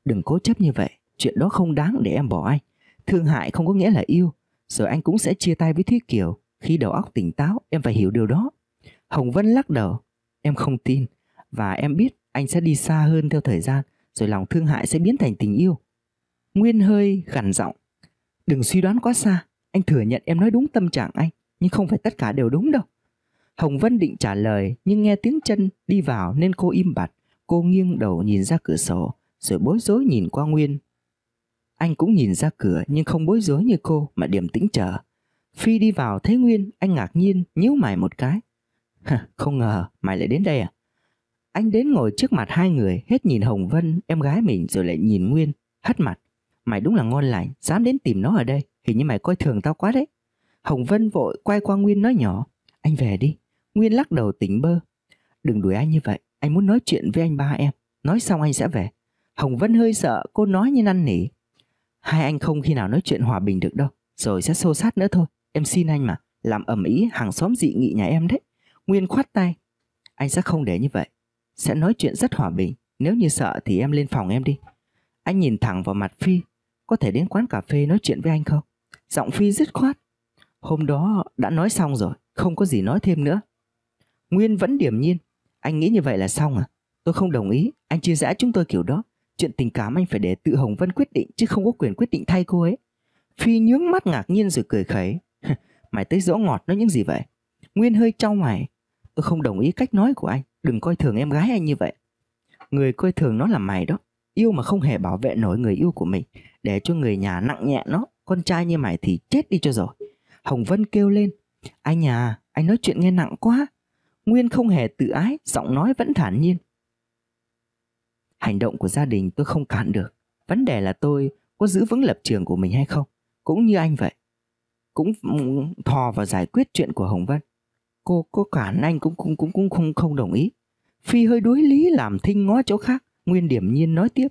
Đừng cố chấp như vậy. Chuyện đó không đáng để em bỏ anh. Thương hại không có nghĩa là yêu, rồi anh cũng sẽ chia tay với Thúy Kiều. Khi đầu óc tỉnh táo, em phải hiểu điều đó. Hồng Vân lắc đầu, em không tin. Và em biết anh sẽ đi xa hơn theo thời gian, rồi lòng thương hại sẽ biến thành tình yêu. Nguyên hơi gằn giọng, đừng suy đoán quá xa. Anh thừa nhận em nói đúng tâm trạng anh, nhưng không phải tất cả đều đúng đâu. Hồng Vân định trả lời nhưng nghe tiếng chân đi vào nên cô im bặt. Cô nghiêng đầu nhìn ra cửa sổ rồi bối rối nhìn qua Nguyên anh cũng nhìn ra cửa nhưng không bối rối như cô mà điềm tĩnh chờ. Phi đi vào thấy Nguyên, anh ngạc nhiên, nhíu mày một cái. không ngờ, mày lại đến đây à? Anh đến ngồi trước mặt hai người, hết nhìn Hồng Vân, em gái mình rồi lại nhìn Nguyên, hất mặt. Mày đúng là ngon lành, dám đến tìm nó ở đây, hình như mày coi thường tao quá đấy. Hồng Vân vội quay qua Nguyên nói nhỏ, anh về đi. Nguyên lắc đầu tỉnh bơ. Đừng đuổi anh như vậy, anh muốn nói chuyện với anh ba em. Nói xong anh sẽ về. Hồng Vân hơi sợ, cô nói như năn nỉ. Hai anh không khi nào nói chuyện hòa bình được đâu, rồi sẽ xô sát nữa thôi. Em xin anh mà, làm ầm ĩ hàng xóm dị nghị nhà em đấy. Nguyên khoát tay. Anh sẽ không để như vậy, sẽ nói chuyện rất hòa bình. Nếu như sợ thì em lên phòng em đi. Anh nhìn thẳng vào mặt Phi, có thể đến quán cà phê nói chuyện với anh không? Giọng Phi dứt khoát. Hôm đó đã nói xong rồi, không có gì nói thêm nữa. Nguyên vẫn điềm nhiên, anh nghĩ như vậy là xong à? Tôi không đồng ý, anh chia rẽ chúng tôi kiểu đó. Chuyện tình cảm anh phải để tự Hồng Vân quyết định chứ không có quyền quyết định thay cô ấy. Phi nhướng mắt ngạc nhiên rồi cười khẩy. mày tới dỗ ngọt nó những gì vậy? Nguyên hơi trao mày. Tôi không đồng ý cách nói của anh. Đừng coi thường em gái anh như vậy. Người coi thường nó là mày đó. Yêu mà không hề bảo vệ nổi người yêu của mình. Để cho người nhà nặng nhẹ nó. Con trai như mày thì chết đi cho rồi. Hồng Vân kêu lên. Anh à, anh nói chuyện nghe nặng quá. Nguyên không hề tự ái, giọng nói vẫn thản nhiên. Hành động của gia đình tôi không cản được. Vấn đề là tôi có giữ vững lập trường của mình hay không. Cũng như anh vậy. Cũng thò vào giải quyết chuyện của Hồng Vân. Cô có cản anh cũng cũng cũng cũng không không đồng ý. Phi hơi đối lý làm thinh ngó chỗ khác. Nguyên điểm nhiên nói tiếp.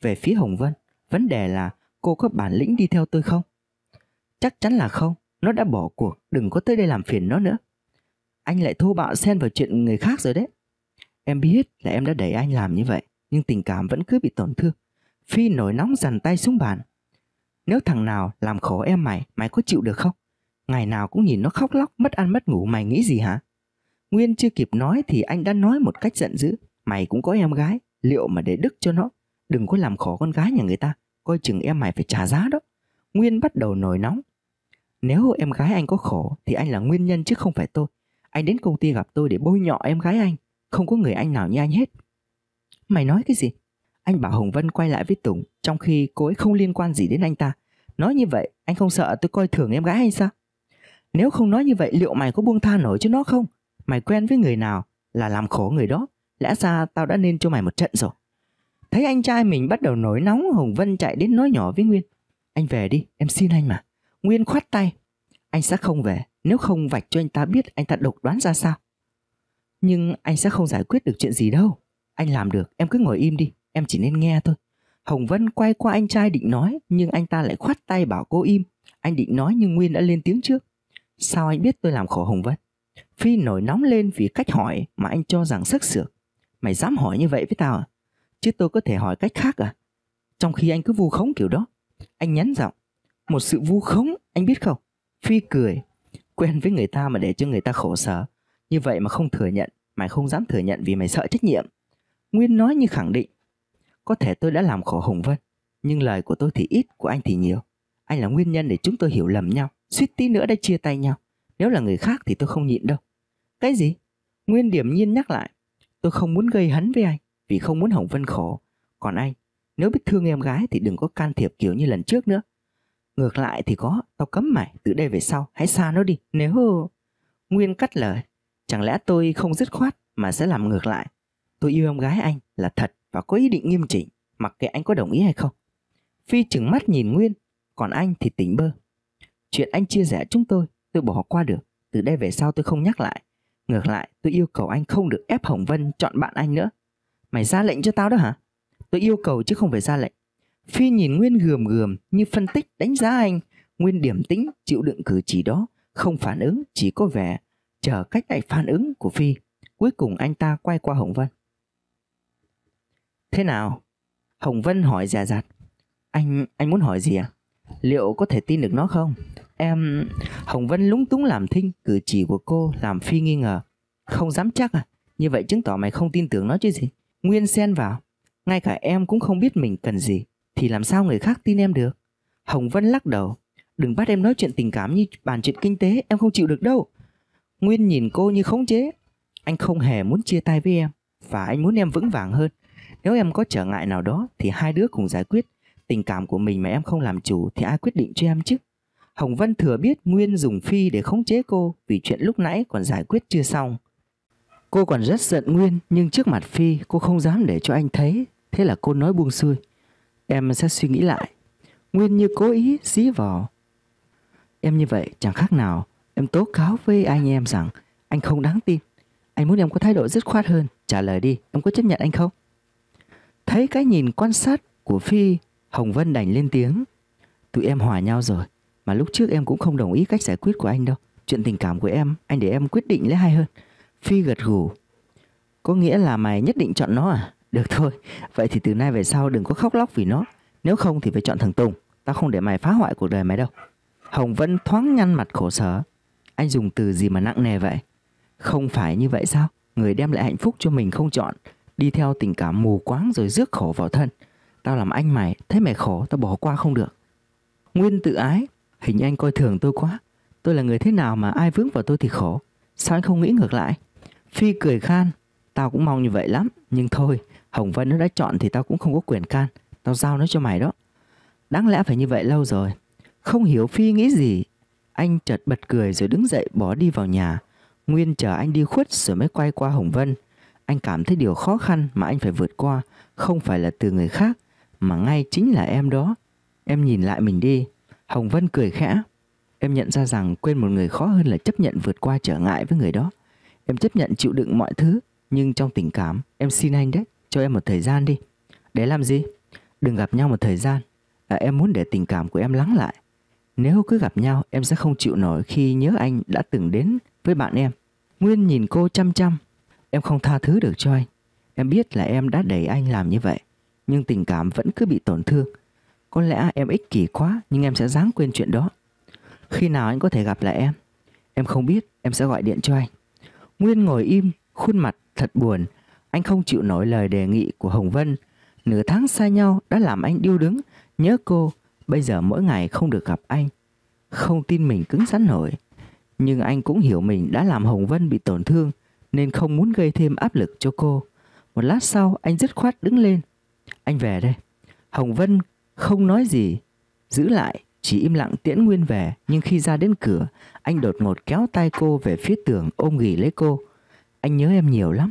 Về phía Hồng Vân, vấn đề là cô có bản lĩnh đi theo tôi không? Chắc chắn là không. Nó đã bỏ cuộc, đừng có tới đây làm phiền nó nữa. Anh lại thô bạo xen vào chuyện người khác rồi đấy. Em biết là em đã đẩy anh làm như vậy nhưng tình cảm vẫn cứ bị tổn thương. Phi nổi nóng dằn tay xuống bàn. Nếu thằng nào làm khổ em mày, mày có chịu được không? Ngày nào cũng nhìn nó khóc lóc, mất ăn mất ngủ, mày nghĩ gì hả? Nguyên chưa kịp nói thì anh đã nói một cách giận dữ. Mày cũng có em gái, liệu mà để đức cho nó. Đừng có làm khổ con gái nhà người ta, coi chừng em mày phải trả giá đó. Nguyên bắt đầu nổi nóng. Nếu em gái anh có khổ thì anh là nguyên nhân chứ không phải tôi. Anh đến công ty gặp tôi để bôi nhọ em gái anh. Không có người anh nào như anh hết. Mày nói cái gì? Anh bảo Hồng Vân quay lại với Tùng trong khi cô ấy không liên quan gì đến anh ta. Nói như vậy, anh không sợ tôi coi thường em gái hay sao? Nếu không nói như vậy liệu mày có buông tha nổi cho nó không? Mày quen với người nào là làm khổ người đó. Lẽ ra tao đã nên cho mày một trận rồi. Thấy anh trai mình bắt đầu nổi nóng Hồng Vân chạy đến nói nhỏ với Nguyên. Anh về đi, em xin anh mà. Nguyên khoát tay. Anh sẽ không về, nếu không vạch cho anh ta biết anh ta độc đoán ra sao. Nhưng anh sẽ không giải quyết được chuyện gì đâu. Anh làm được, em cứ ngồi im đi, em chỉ nên nghe thôi. Hồng Vân quay qua anh trai định nói, nhưng anh ta lại khoát tay bảo cô im. Anh định nói nhưng Nguyên đã lên tiếng trước. Sao anh biết tôi làm khổ Hồng Vân? Phi nổi nóng lên vì cách hỏi mà anh cho rằng sức sược. Mày dám hỏi như vậy với tao à? Chứ tôi có thể hỏi cách khác à? Trong khi anh cứ vu khống kiểu đó. Anh nhắn giọng. Một sự vu khống, anh biết không? Phi cười. Quen với người ta mà để cho người ta khổ sở. Như vậy mà không thừa nhận. Mày không dám thừa nhận vì mày sợ trách nhiệm. Nguyên nói như khẳng định. Có thể tôi đã làm khổ Hồng Vân, nhưng lời của tôi thì ít, của anh thì nhiều. Anh là nguyên nhân để chúng tôi hiểu lầm nhau, suýt tí nữa đã chia tay nhau. Nếu là người khác thì tôi không nhịn đâu. Cái gì? Nguyên điểm nhiên nhắc lại. Tôi không muốn gây hấn với anh, vì không muốn Hồng Vân khổ. Còn anh, nếu biết thương em gái thì đừng có can thiệp kiểu như lần trước nữa. Ngược lại thì có, tao cấm mày, từ đây về sau, hãy xa nó đi. Nếu... Nguyên cắt lời, chẳng lẽ tôi không dứt khoát mà sẽ làm ngược lại. Tôi yêu em gái anh là thật và có ý định nghiêm chỉnh, mặc kệ anh có đồng ý hay không. Phi chừng mắt nhìn Nguyên, còn anh thì tỉnh bơ. Chuyện anh chia sẻ chúng tôi, tôi bỏ qua được. Từ đây về sau tôi không nhắc lại. Ngược lại, tôi yêu cầu anh không được ép Hồng Vân chọn bạn anh nữa. Mày ra lệnh cho tao đó hả? Tôi yêu cầu chứ không phải ra lệnh. Phi nhìn Nguyên gườm gườm như phân tích đánh giá anh. Nguyên điểm tính chịu đựng cử chỉ đó, không phản ứng, chỉ có vẻ chờ cách anh phản ứng của Phi. Cuối cùng anh ta quay qua Hồng Vân. Thế nào? Hồng Vân hỏi dè dặt. Anh, anh muốn hỏi gì à? Liệu có thể tin được nó không? Em... Hồng Vân lúng túng làm thinh, cử chỉ của cô làm Phi nghi ngờ. Không dám chắc à? Như vậy chứng tỏ mày không tin tưởng nó chứ gì? Nguyên xen vào. Ngay cả em cũng không biết mình cần gì. Thì làm sao người khác tin em được? Hồng Vân lắc đầu. Đừng bắt em nói chuyện tình cảm như bàn chuyện kinh tế, em không chịu được đâu. Nguyên nhìn cô như khống chế. Anh không hề muốn chia tay với em. Và anh muốn em vững vàng hơn nếu em có trở ngại nào đó thì hai đứa cùng giải quyết. Tình cảm của mình mà em không làm chủ thì ai quyết định cho em chứ? Hồng Vân thừa biết Nguyên dùng Phi để khống chế cô vì chuyện lúc nãy còn giải quyết chưa xong. Cô còn rất giận Nguyên nhưng trước mặt Phi cô không dám để cho anh thấy. Thế là cô nói buông xuôi. Em sẽ suy nghĩ lại. Nguyên như cố ý dí vào. Em như vậy chẳng khác nào. Em tố cáo với anh em rằng anh không đáng tin. Anh muốn em có thái độ dứt khoát hơn. Trả lời đi, em có chấp nhận anh không? Thấy cái nhìn quan sát của Phi, Hồng Vân đành lên tiếng. Tụi em hòa nhau rồi, mà lúc trước em cũng không đồng ý cách giải quyết của anh đâu. Chuyện tình cảm của em, anh để em quyết định lấy hay hơn. Phi gật gù. Có nghĩa là mày nhất định chọn nó à? Được thôi, vậy thì từ nay về sau đừng có khóc lóc vì nó. Nếu không thì phải chọn thằng Tùng, tao không để mày phá hoại cuộc đời mày đâu. Hồng Vân thoáng nhăn mặt khổ sở. Anh dùng từ gì mà nặng nề vậy? Không phải như vậy sao? Người đem lại hạnh phúc cho mình không chọn đi theo tình cảm mù quáng rồi rước khổ vào thân. Tao làm anh mày, thấy mày khổ, tao bỏ qua không được. Nguyên tự ái, hình anh coi thường tôi quá. Tôi là người thế nào mà ai vướng vào tôi thì khổ. Sao anh không nghĩ ngược lại? Phi cười khan, tao cũng mong như vậy lắm. Nhưng thôi, Hồng Vân nó đã chọn thì tao cũng không có quyền can. Tao giao nó cho mày đó. Đáng lẽ phải như vậy lâu rồi. Không hiểu Phi nghĩ gì. Anh chợt bật cười rồi đứng dậy bỏ đi vào nhà. Nguyên chờ anh đi khuất rồi mới quay qua Hồng Vân anh cảm thấy điều khó khăn mà anh phải vượt qua không phải là từ người khác mà ngay chính là em đó. Em nhìn lại mình đi. Hồng Vân cười khẽ. Em nhận ra rằng quên một người khó hơn là chấp nhận vượt qua trở ngại với người đó. Em chấp nhận chịu đựng mọi thứ, nhưng trong tình cảm, em xin anh đấy, cho em một thời gian đi. Để làm gì? Đừng gặp nhau một thời gian. À, em muốn để tình cảm của em lắng lại. Nếu cứ gặp nhau, em sẽ không chịu nổi khi nhớ anh đã từng đến với bạn em. Nguyên nhìn cô chăm chăm, Em không tha thứ được cho anh. Em biết là em đã đẩy anh làm như vậy, nhưng tình cảm vẫn cứ bị tổn thương. Có lẽ em ích kỷ quá, nhưng em sẽ dáng quên chuyện đó. Khi nào anh có thể gặp lại em? Em không biết, em sẽ gọi điện cho anh. Nguyên ngồi im, khuôn mặt thật buồn. Anh không chịu nổi lời đề nghị của Hồng Vân. Nửa tháng xa nhau đã làm anh điêu đứng, nhớ cô. Bây giờ mỗi ngày không được gặp anh. Không tin mình cứng rắn nổi. Nhưng anh cũng hiểu mình đã làm Hồng Vân bị tổn thương nên không muốn gây thêm áp lực cho cô. Một lát sau anh dứt khoát đứng lên. Anh về đây. Hồng Vân không nói gì, giữ lại, chỉ im lặng tiễn Nguyên về. Nhưng khi ra đến cửa, anh đột ngột kéo tay cô về phía tường ôm ghì lấy cô. Anh nhớ em nhiều lắm.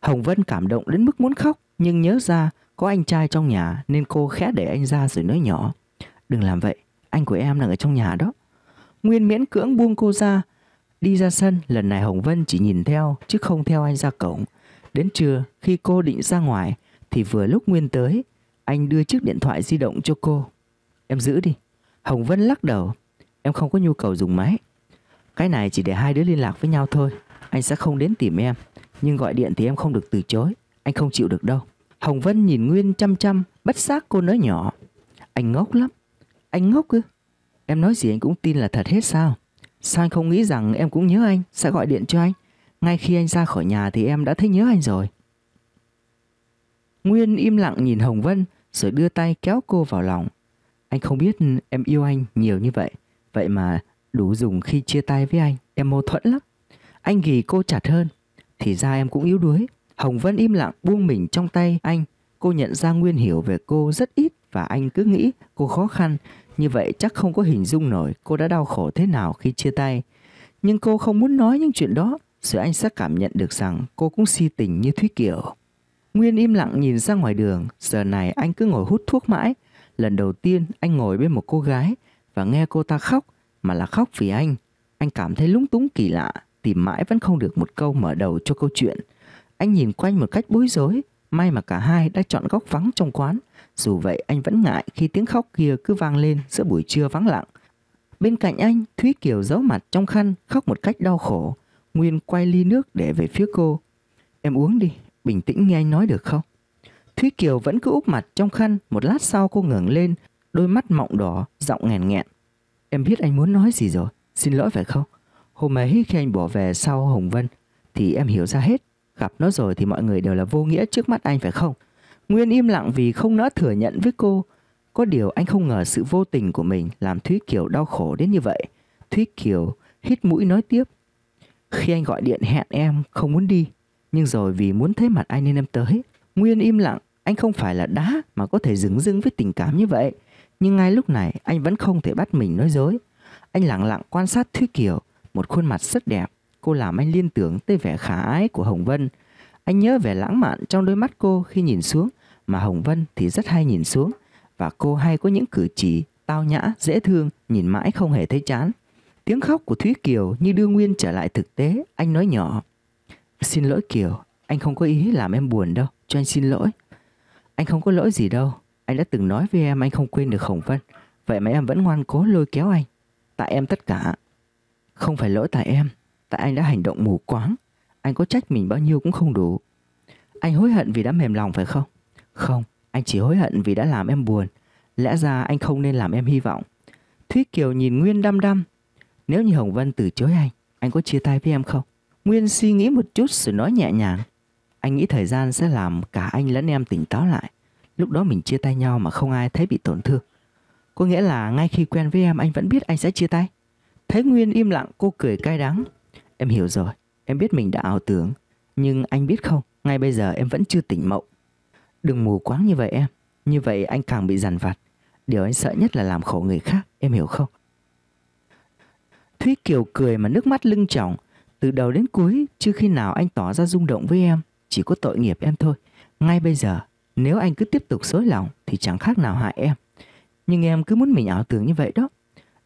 Hồng Vân cảm động đến mức muốn khóc, nhưng nhớ ra có anh trai trong nhà nên cô khẽ để anh ra rồi nói nhỏ. Đừng làm vậy, anh của em đang ở trong nhà đó. Nguyên miễn cưỡng buông cô ra, Đi ra sân, lần này Hồng Vân chỉ nhìn theo chứ không theo anh ra cổng. Đến trưa, khi cô định ra ngoài thì vừa lúc Nguyên tới, anh đưa chiếc điện thoại di động cho cô. Em giữ đi. Hồng Vân lắc đầu. Em không có nhu cầu dùng máy. Cái này chỉ để hai đứa liên lạc với nhau thôi. Anh sẽ không đến tìm em. Nhưng gọi điện thì em không được từ chối. Anh không chịu được đâu. Hồng Vân nhìn Nguyên chăm chăm, bất xác cô nói nhỏ. Anh ngốc lắm. Anh ngốc ư? Em nói gì anh cũng tin là thật hết sao? Sao anh không nghĩ rằng em cũng nhớ anh Sẽ gọi điện cho anh Ngay khi anh ra khỏi nhà thì em đã thấy nhớ anh rồi Nguyên im lặng nhìn Hồng Vân Rồi đưa tay kéo cô vào lòng Anh không biết em yêu anh nhiều như vậy Vậy mà đủ dùng khi chia tay với anh Em mâu thuẫn lắm Anh ghì cô chặt hơn Thì ra em cũng yếu đuối Hồng Vân im lặng buông mình trong tay anh Cô nhận ra Nguyên hiểu về cô rất ít Và anh cứ nghĩ cô khó khăn như vậy chắc không có hình dung nổi cô đã đau khổ thế nào khi chia tay. Nhưng cô không muốn nói những chuyện đó, rồi anh sẽ cảm nhận được rằng cô cũng si tình như Thúy Kiều. Nguyên im lặng nhìn ra ngoài đường, giờ này anh cứ ngồi hút thuốc mãi. Lần đầu tiên anh ngồi bên một cô gái và nghe cô ta khóc, mà là khóc vì anh. Anh cảm thấy lúng túng kỳ lạ, tìm mãi vẫn không được một câu mở đầu cho câu chuyện. Anh nhìn quanh một cách bối rối, may mà cả hai đã chọn góc vắng trong quán – dù vậy anh vẫn ngại khi tiếng khóc kia cứ vang lên giữa buổi trưa vắng lặng. Bên cạnh anh, Thúy Kiều giấu mặt trong khăn, khóc một cách đau khổ. Nguyên quay ly nước để về phía cô. Em uống đi, bình tĩnh nghe anh nói được không? Thúy Kiều vẫn cứ úp mặt trong khăn, một lát sau cô ngẩng lên, đôi mắt mọng đỏ, giọng nghèn nghẹn. Em biết anh muốn nói gì rồi, xin lỗi phải không? Hôm ấy khi anh bỏ về sau Hồng Vân, thì em hiểu ra hết. Gặp nó rồi thì mọi người đều là vô nghĩa trước mắt anh phải không? Nguyên im lặng vì không nỡ thừa nhận với cô. Có điều anh không ngờ sự vô tình của mình làm Thúy Kiều đau khổ đến như vậy. Thúy Kiều hít mũi nói tiếp. Khi anh gọi điện hẹn em không muốn đi, nhưng rồi vì muốn thấy mặt anh nên em tới. Nguyên im lặng, anh không phải là đá mà có thể dứng dưng với tình cảm như vậy. Nhưng ngay lúc này anh vẫn không thể bắt mình nói dối. Anh lặng lặng quan sát Thúy Kiều, một khuôn mặt rất đẹp. Cô làm anh liên tưởng tới vẻ khả ái của Hồng Vân – anh nhớ vẻ lãng mạn trong đôi mắt cô khi nhìn xuống, mà Hồng Vân thì rất hay nhìn xuống, và cô hay có những cử chỉ tao nhã, dễ thương, nhìn mãi không hề thấy chán. Tiếng khóc của Thúy Kiều như đưa Nguyên trở lại thực tế, anh nói nhỏ. Xin lỗi Kiều, anh không có ý làm em buồn đâu, cho anh xin lỗi. Anh không có lỗi gì đâu, anh đã từng nói với em anh không quên được Hồng Vân, vậy mà em vẫn ngoan cố lôi kéo anh. Tại em tất cả. Không phải lỗi tại em, tại anh đã hành động mù quáng, anh có trách mình bao nhiêu cũng không đủ. Anh hối hận vì đã mềm lòng phải không? Không, anh chỉ hối hận vì đã làm em buồn. Lẽ ra anh không nên làm em hy vọng. Thúy Kiều nhìn Nguyên đăm đăm. Nếu như Hồng Vân từ chối anh, anh có chia tay với em không? Nguyên suy nghĩ một chút rồi nói nhẹ nhàng. Anh nghĩ thời gian sẽ làm cả anh lẫn em tỉnh táo lại. Lúc đó mình chia tay nhau mà không ai thấy bị tổn thương. Có nghĩa là ngay khi quen với em anh vẫn biết anh sẽ chia tay. Thấy Nguyên im lặng cô cười cay đắng. Em hiểu rồi, Em biết mình đã ảo tưởng, nhưng anh biết không, ngay bây giờ em vẫn chưa tỉnh mộng. Đừng mù quáng như vậy em, như vậy anh càng bị dằn vặt. Điều anh sợ nhất là làm khổ người khác, em hiểu không? Thúy Kiều cười mà nước mắt lưng trỏng. Từ đầu đến cuối, chưa khi nào anh tỏ ra rung động với em, chỉ có tội nghiệp em thôi. Ngay bây giờ, nếu anh cứ tiếp tục xối lòng thì chẳng khác nào hại em. Nhưng em cứ muốn mình ảo tưởng như vậy đó.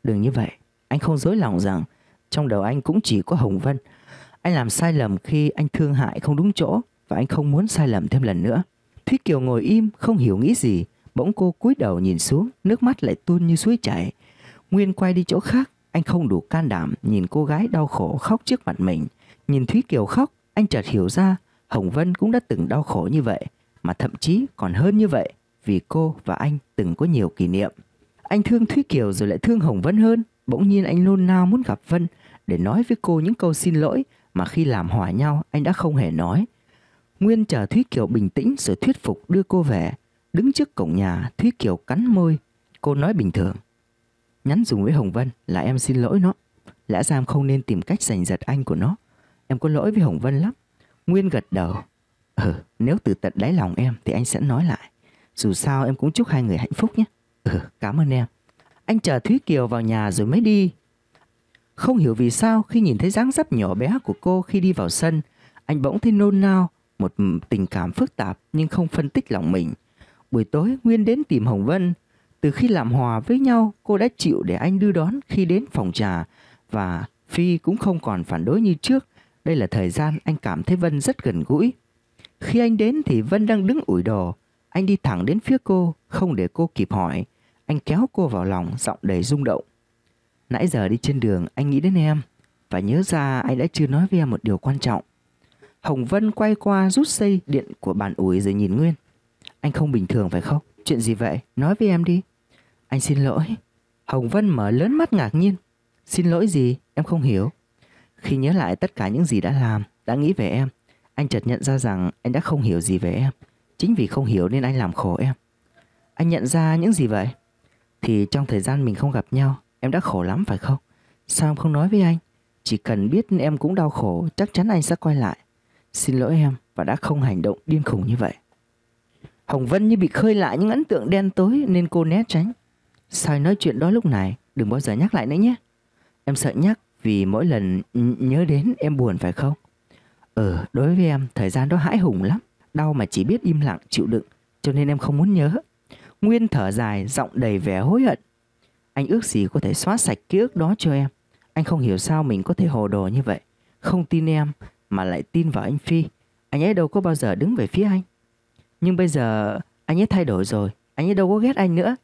Đừng như vậy, anh không dối lòng rằng trong đầu anh cũng chỉ có Hồng Vân – anh làm sai lầm khi anh thương hại không đúng chỗ và anh không muốn sai lầm thêm lần nữa. Thúy Kiều ngồi im, không hiểu nghĩ gì. Bỗng cô cúi đầu nhìn xuống, nước mắt lại tuôn như suối chảy. Nguyên quay đi chỗ khác, anh không đủ can đảm nhìn cô gái đau khổ khóc trước mặt mình. Nhìn Thúy Kiều khóc, anh chợt hiểu ra Hồng Vân cũng đã từng đau khổ như vậy, mà thậm chí còn hơn như vậy vì cô và anh từng có nhiều kỷ niệm. Anh thương Thúy Kiều rồi lại thương Hồng Vân hơn. Bỗng nhiên anh luôn nao muốn gặp Vân để nói với cô những câu xin lỗi mà khi làm hòa nhau anh đã không hề nói. Nguyên chờ Thúy Kiều bình tĩnh rồi thuyết phục đưa cô về. Đứng trước cổng nhà, Thúy Kiều cắn môi. Cô nói bình thường. Nhắn dùng với Hồng Vân là em xin lỗi nó. Lẽ ra em không nên tìm cách giành giật anh của nó. Em có lỗi với Hồng Vân lắm. Nguyên gật đầu. Ừ, nếu từ tận đáy lòng em thì anh sẽ nói lại. Dù sao em cũng chúc hai người hạnh phúc nhé. Ừ, cảm ơn em. Anh chờ Thúy Kiều vào nhà rồi mới đi. Không hiểu vì sao khi nhìn thấy dáng dấp nhỏ bé của cô khi đi vào sân, anh bỗng thấy nôn nao, một tình cảm phức tạp nhưng không phân tích lòng mình. Buổi tối Nguyên đến tìm Hồng Vân. Từ khi làm hòa với nhau, cô đã chịu để anh đưa đón khi đến phòng trà và Phi cũng không còn phản đối như trước. Đây là thời gian anh cảm thấy Vân rất gần gũi. Khi anh đến thì Vân đang đứng ủi đồ. Anh đi thẳng đến phía cô, không để cô kịp hỏi. Anh kéo cô vào lòng, giọng đầy rung động. Nãy giờ đi trên đường anh nghĩ đến em và nhớ ra anh đã chưa nói với em một điều quan trọng. Hồng Vân quay qua rút dây điện của bàn ủi rồi nhìn Nguyên. Anh không bình thường phải không? Chuyện gì vậy? Nói với em đi. Anh xin lỗi. Hồng Vân mở lớn mắt ngạc nhiên. Xin lỗi gì? Em không hiểu. Khi nhớ lại tất cả những gì đã làm, đã nghĩ về em, anh chợt nhận ra rằng anh đã không hiểu gì về em. Chính vì không hiểu nên anh làm khổ em. Anh nhận ra những gì vậy? Thì trong thời gian mình không gặp nhau, Em đã khổ lắm phải không? Sao em không nói với anh? Chỉ cần biết em cũng đau khổ, chắc chắn anh sẽ quay lại. Xin lỗi em và đã không hành động điên khủng như vậy. Hồng Vân như bị khơi lại những ấn tượng đen tối nên cô né tránh. Sao nói chuyện đó lúc này, đừng bao giờ nhắc lại nữa nhé. Em sợ nhắc vì mỗi lần nhớ đến em buồn phải không? Ừ, đối với em, thời gian đó hãi hùng lắm. Đau mà chỉ biết im lặng chịu đựng, cho nên em không muốn nhớ. Nguyên thở dài, giọng đầy vẻ hối hận anh ước gì có thể xóa sạch ký ức đó cho em. Anh không hiểu sao mình có thể hồ đồ như vậy. Không tin em mà lại tin vào anh Phi. Anh ấy đâu có bao giờ đứng về phía anh. Nhưng bây giờ anh ấy thay đổi rồi. Anh ấy đâu có ghét anh nữa.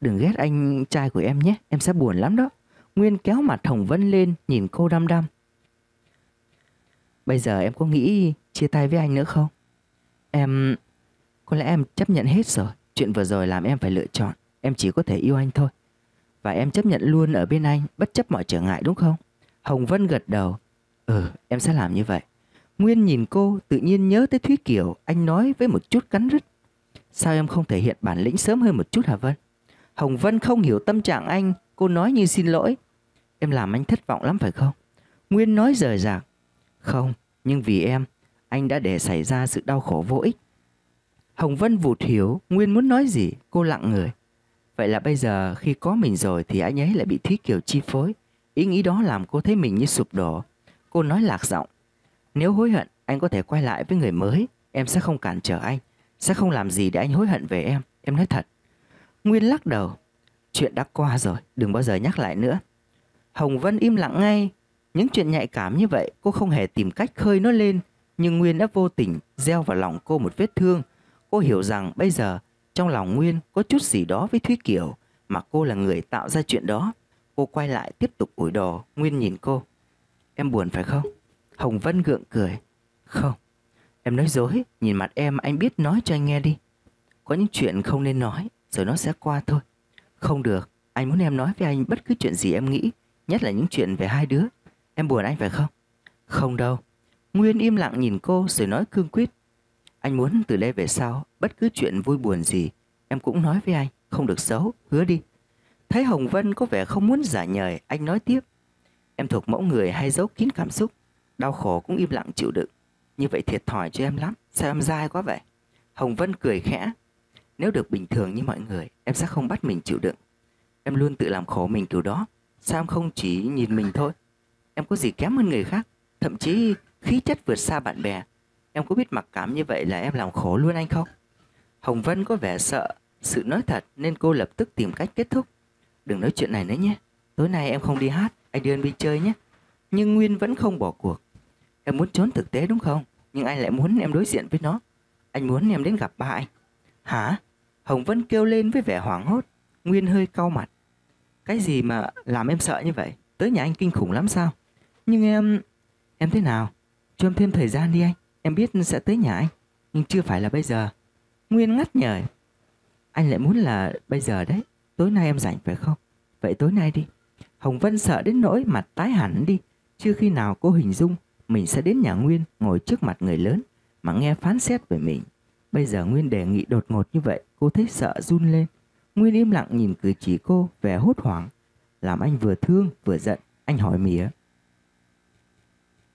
Đừng ghét anh trai của em nhé. Em sẽ buồn lắm đó. Nguyên kéo mặt Hồng Vân lên nhìn cô đăm đăm. Bây giờ em có nghĩ chia tay với anh nữa không? Em... Có lẽ em chấp nhận hết rồi. Chuyện vừa rồi làm em phải lựa chọn. Em chỉ có thể yêu anh thôi. Và em chấp nhận luôn ở bên anh bất chấp mọi trở ngại đúng không? Hồng Vân gật đầu. Ừ, em sẽ làm như vậy. Nguyên nhìn cô tự nhiên nhớ tới Thúy Kiều anh nói với một chút cắn rứt. Sao em không thể hiện bản lĩnh sớm hơn một chút hả Vân? Hồng Vân không hiểu tâm trạng anh, cô nói như xin lỗi. Em làm anh thất vọng lắm phải không? Nguyên nói rời rạc. Không, nhưng vì em, anh đã để xảy ra sự đau khổ vô ích. Hồng Vân vụt hiểu Nguyên muốn nói gì, cô lặng người. Vậy là bây giờ khi có mình rồi thì anh ấy lại bị Thúy Kiều chi phối. Ý nghĩ đó làm cô thấy mình như sụp đổ. Cô nói lạc giọng. Nếu hối hận, anh có thể quay lại với người mới. Em sẽ không cản trở anh. Sẽ không làm gì để anh hối hận về em. Em nói thật. Nguyên lắc đầu. Chuyện đã qua rồi, đừng bao giờ nhắc lại nữa. Hồng Vân im lặng ngay. Những chuyện nhạy cảm như vậy cô không hề tìm cách khơi nó lên. Nhưng Nguyên đã vô tình gieo vào lòng cô một vết thương. Cô hiểu rằng bây giờ trong lòng Nguyên có chút gì đó với Thúy Kiều mà cô là người tạo ra chuyện đó. Cô quay lại tiếp tục ủi đò, Nguyên nhìn cô. Em buồn phải không? Hồng Vân gượng cười. Không, em nói dối, nhìn mặt em anh biết nói cho anh nghe đi. Có những chuyện không nên nói, rồi nó sẽ qua thôi. Không được, anh muốn em nói với anh bất cứ chuyện gì em nghĩ, nhất là những chuyện về hai đứa. Em buồn anh phải không? Không đâu. Nguyên im lặng nhìn cô rồi nói cương quyết. Anh muốn từ đây về sau, bất cứ chuyện vui buồn gì, em cũng nói với anh, không được xấu, hứa đi. Thấy Hồng Vân có vẻ không muốn giả nhời, anh nói tiếp. Em thuộc mẫu người hay giấu kín cảm xúc, đau khổ cũng im lặng chịu đựng. Như vậy thiệt thòi cho em lắm, sao em dai quá vậy? Hồng Vân cười khẽ. Nếu được bình thường như mọi người, em sẽ không bắt mình chịu đựng. Em luôn tự làm khổ mình kiểu đó, sao em không chỉ nhìn mình thôi? Em có gì kém hơn người khác, thậm chí khí chất vượt xa bạn bè, Em có biết mặc cảm như vậy là em làm khổ luôn anh không? Hồng Vân có vẻ sợ sự nói thật nên cô lập tức tìm cách kết thúc. Đừng nói chuyện này nữa nhé. Tối nay em không đi hát, anh đưa em đi chơi nhé. Nhưng Nguyên vẫn không bỏ cuộc. Em muốn trốn thực tế đúng không? Nhưng anh lại muốn em đối diện với nó. Anh muốn em đến gặp ba anh. Hả? Hồng Vân kêu lên với vẻ hoảng hốt. Nguyên hơi cau mặt. Cái gì mà làm em sợ như vậy? Tới nhà anh kinh khủng lắm sao? Nhưng em... Em thế nào? Cho em thêm thời gian đi anh. Em biết sẽ tới nhà anh, nhưng chưa phải là bây giờ. Nguyên ngắt nhở. Anh lại muốn là bây giờ đấy, tối nay em rảnh phải không? Vậy tối nay đi. Hồng Vân sợ đến nỗi mặt tái hẳn đi, chưa khi nào cô hình dung mình sẽ đến nhà Nguyên ngồi trước mặt người lớn mà nghe phán xét về mình. Bây giờ Nguyên đề nghị đột ngột như vậy, cô thấy sợ run lên. Nguyên im lặng nhìn cử chỉ cô vẻ hốt hoảng, làm anh vừa thương vừa giận, anh hỏi mỉa.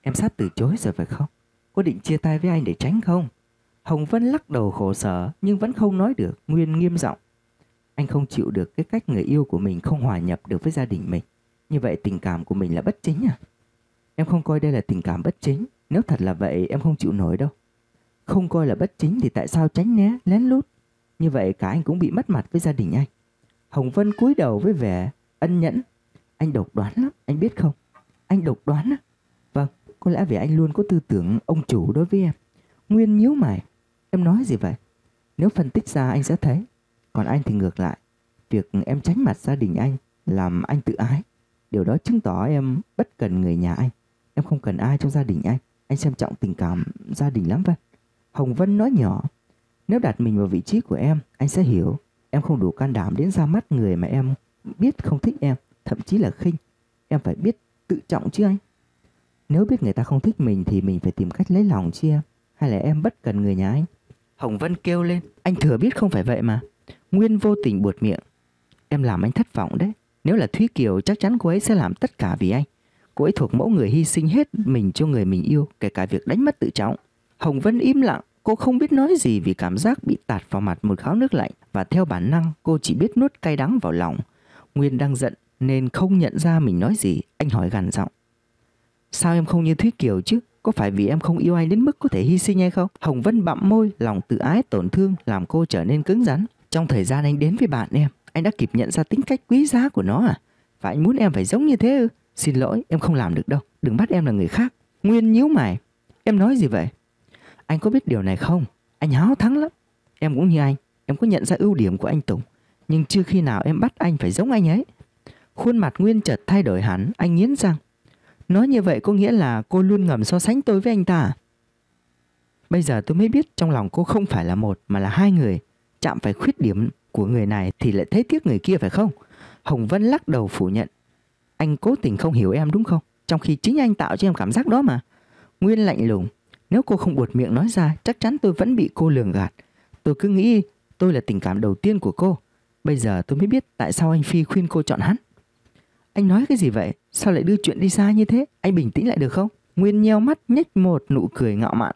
Em sắp từ chối rồi phải không? có định chia tay với anh để tránh không? Hồng Vân lắc đầu khổ sở nhưng vẫn không nói được, Nguyên nghiêm giọng. Anh không chịu được cái cách người yêu của mình không hòa nhập được với gia đình mình. Như vậy tình cảm của mình là bất chính à? Em không coi đây là tình cảm bất chính, nếu thật là vậy em không chịu nổi đâu. Không coi là bất chính thì tại sao tránh né, lén lút? Như vậy cả anh cũng bị mất mặt với gia đình anh. Hồng Vân cúi đầu với vẻ ân nhẫn. Anh độc đoán lắm, anh biết không? Anh độc đoán á. Có lẽ vì anh luôn có tư tưởng ông chủ đối với em. Nguyên nhíu mày. Em nói gì vậy? Nếu phân tích ra anh sẽ thấy. Còn anh thì ngược lại. Việc em tránh mặt gia đình anh làm anh tự ái. Điều đó chứng tỏ em bất cần người nhà anh. Em không cần ai trong gia đình anh. Anh xem trọng tình cảm gia đình lắm vậy. Hồng Vân nói nhỏ. Nếu đặt mình vào vị trí của em, anh sẽ hiểu. Em không đủ can đảm đến ra mắt người mà em biết không thích em, thậm chí là khinh. Em phải biết tự trọng chứ anh. Nếu biết người ta không thích mình thì mình phải tìm cách lấy lòng chứ em. Hay là em bất cần người nhà anh? Hồng Vân kêu lên. Anh thừa biết không phải vậy mà. Nguyên vô tình buột miệng. Em làm anh thất vọng đấy. Nếu là Thúy Kiều chắc chắn cô ấy sẽ làm tất cả vì anh. Cô ấy thuộc mẫu người hy sinh hết mình cho người mình yêu, kể cả việc đánh mất tự trọng. Hồng Vân im lặng, cô không biết nói gì vì cảm giác bị tạt vào mặt một kháo nước lạnh và theo bản năng cô chỉ biết nuốt cay đắng vào lòng. Nguyên đang giận nên không nhận ra mình nói gì, anh hỏi gằn giọng. Sao em không như Thúy Kiều chứ? Có phải vì em không yêu anh đến mức có thể hy sinh hay không? Hồng Vân bặm môi, lòng tự ái tổn thương làm cô trở nên cứng rắn. Trong thời gian anh đến với bạn em, anh đã kịp nhận ra tính cách quý giá của nó à? Và anh muốn em phải giống như thế ư? Xin lỗi, em không làm được đâu. Đừng bắt em là người khác. Nguyên nhíu mày. Em nói gì vậy? Anh có biết điều này không? Anh háo thắng lắm. Em cũng như anh. Em có nhận ra ưu điểm của anh Tùng. Nhưng chưa khi nào em bắt anh phải giống anh ấy. Khuôn mặt Nguyên chợt thay đổi hẳn, anh nghiến răng. Nói như vậy có nghĩa là cô luôn ngầm so sánh tôi với anh ta. À? Bây giờ tôi mới biết trong lòng cô không phải là một mà là hai người. Chạm phải khuyết điểm của người này thì lại thấy tiếc người kia phải không? Hồng Vân lắc đầu phủ nhận. Anh cố tình không hiểu em đúng không? Trong khi chính anh tạo cho em cảm giác đó mà. Nguyên lạnh lùng. Nếu cô không buột miệng nói ra chắc chắn tôi vẫn bị cô lường gạt. Tôi cứ nghĩ tôi là tình cảm đầu tiên của cô. Bây giờ tôi mới biết tại sao anh Phi khuyên cô chọn hắn. Anh nói cái gì vậy? Sao lại đưa chuyện đi xa như thế? Anh bình tĩnh lại được không? Nguyên nheo mắt nhếch một nụ cười ngạo mạn.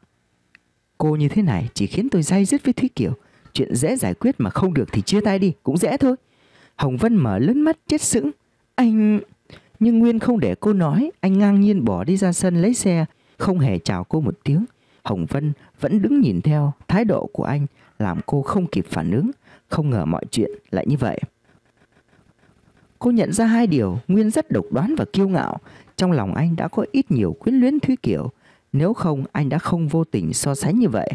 Cô như thế này chỉ khiến tôi day dứt với Thúy Kiều. Chuyện dễ giải quyết mà không được thì chia tay đi, cũng dễ thôi. Hồng Vân mở lớn mắt chết sững. Anh... Nhưng Nguyên không để cô nói, anh ngang nhiên bỏ đi ra sân lấy xe, không hề chào cô một tiếng. Hồng Vân vẫn đứng nhìn theo, thái độ của anh làm cô không kịp phản ứng, không ngờ mọi chuyện lại như vậy cô nhận ra hai điều Nguyên rất độc đoán và kiêu ngạo. Trong lòng anh đã có ít nhiều quyến luyến Thúy Kiều. Nếu không, anh đã không vô tình so sánh như vậy.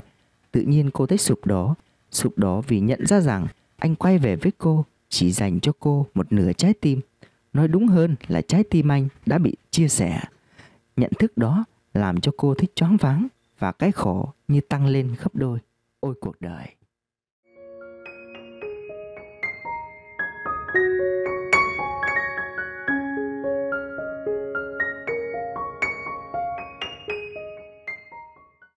Tự nhiên cô thấy sụp đổ. Sụp đổ vì nhận ra rằng anh quay về với cô chỉ dành cho cô một nửa trái tim. Nói đúng hơn là trái tim anh đã bị chia sẻ. Nhận thức đó làm cho cô thích choáng váng và cái khổ như tăng lên gấp đôi. Ôi cuộc đời!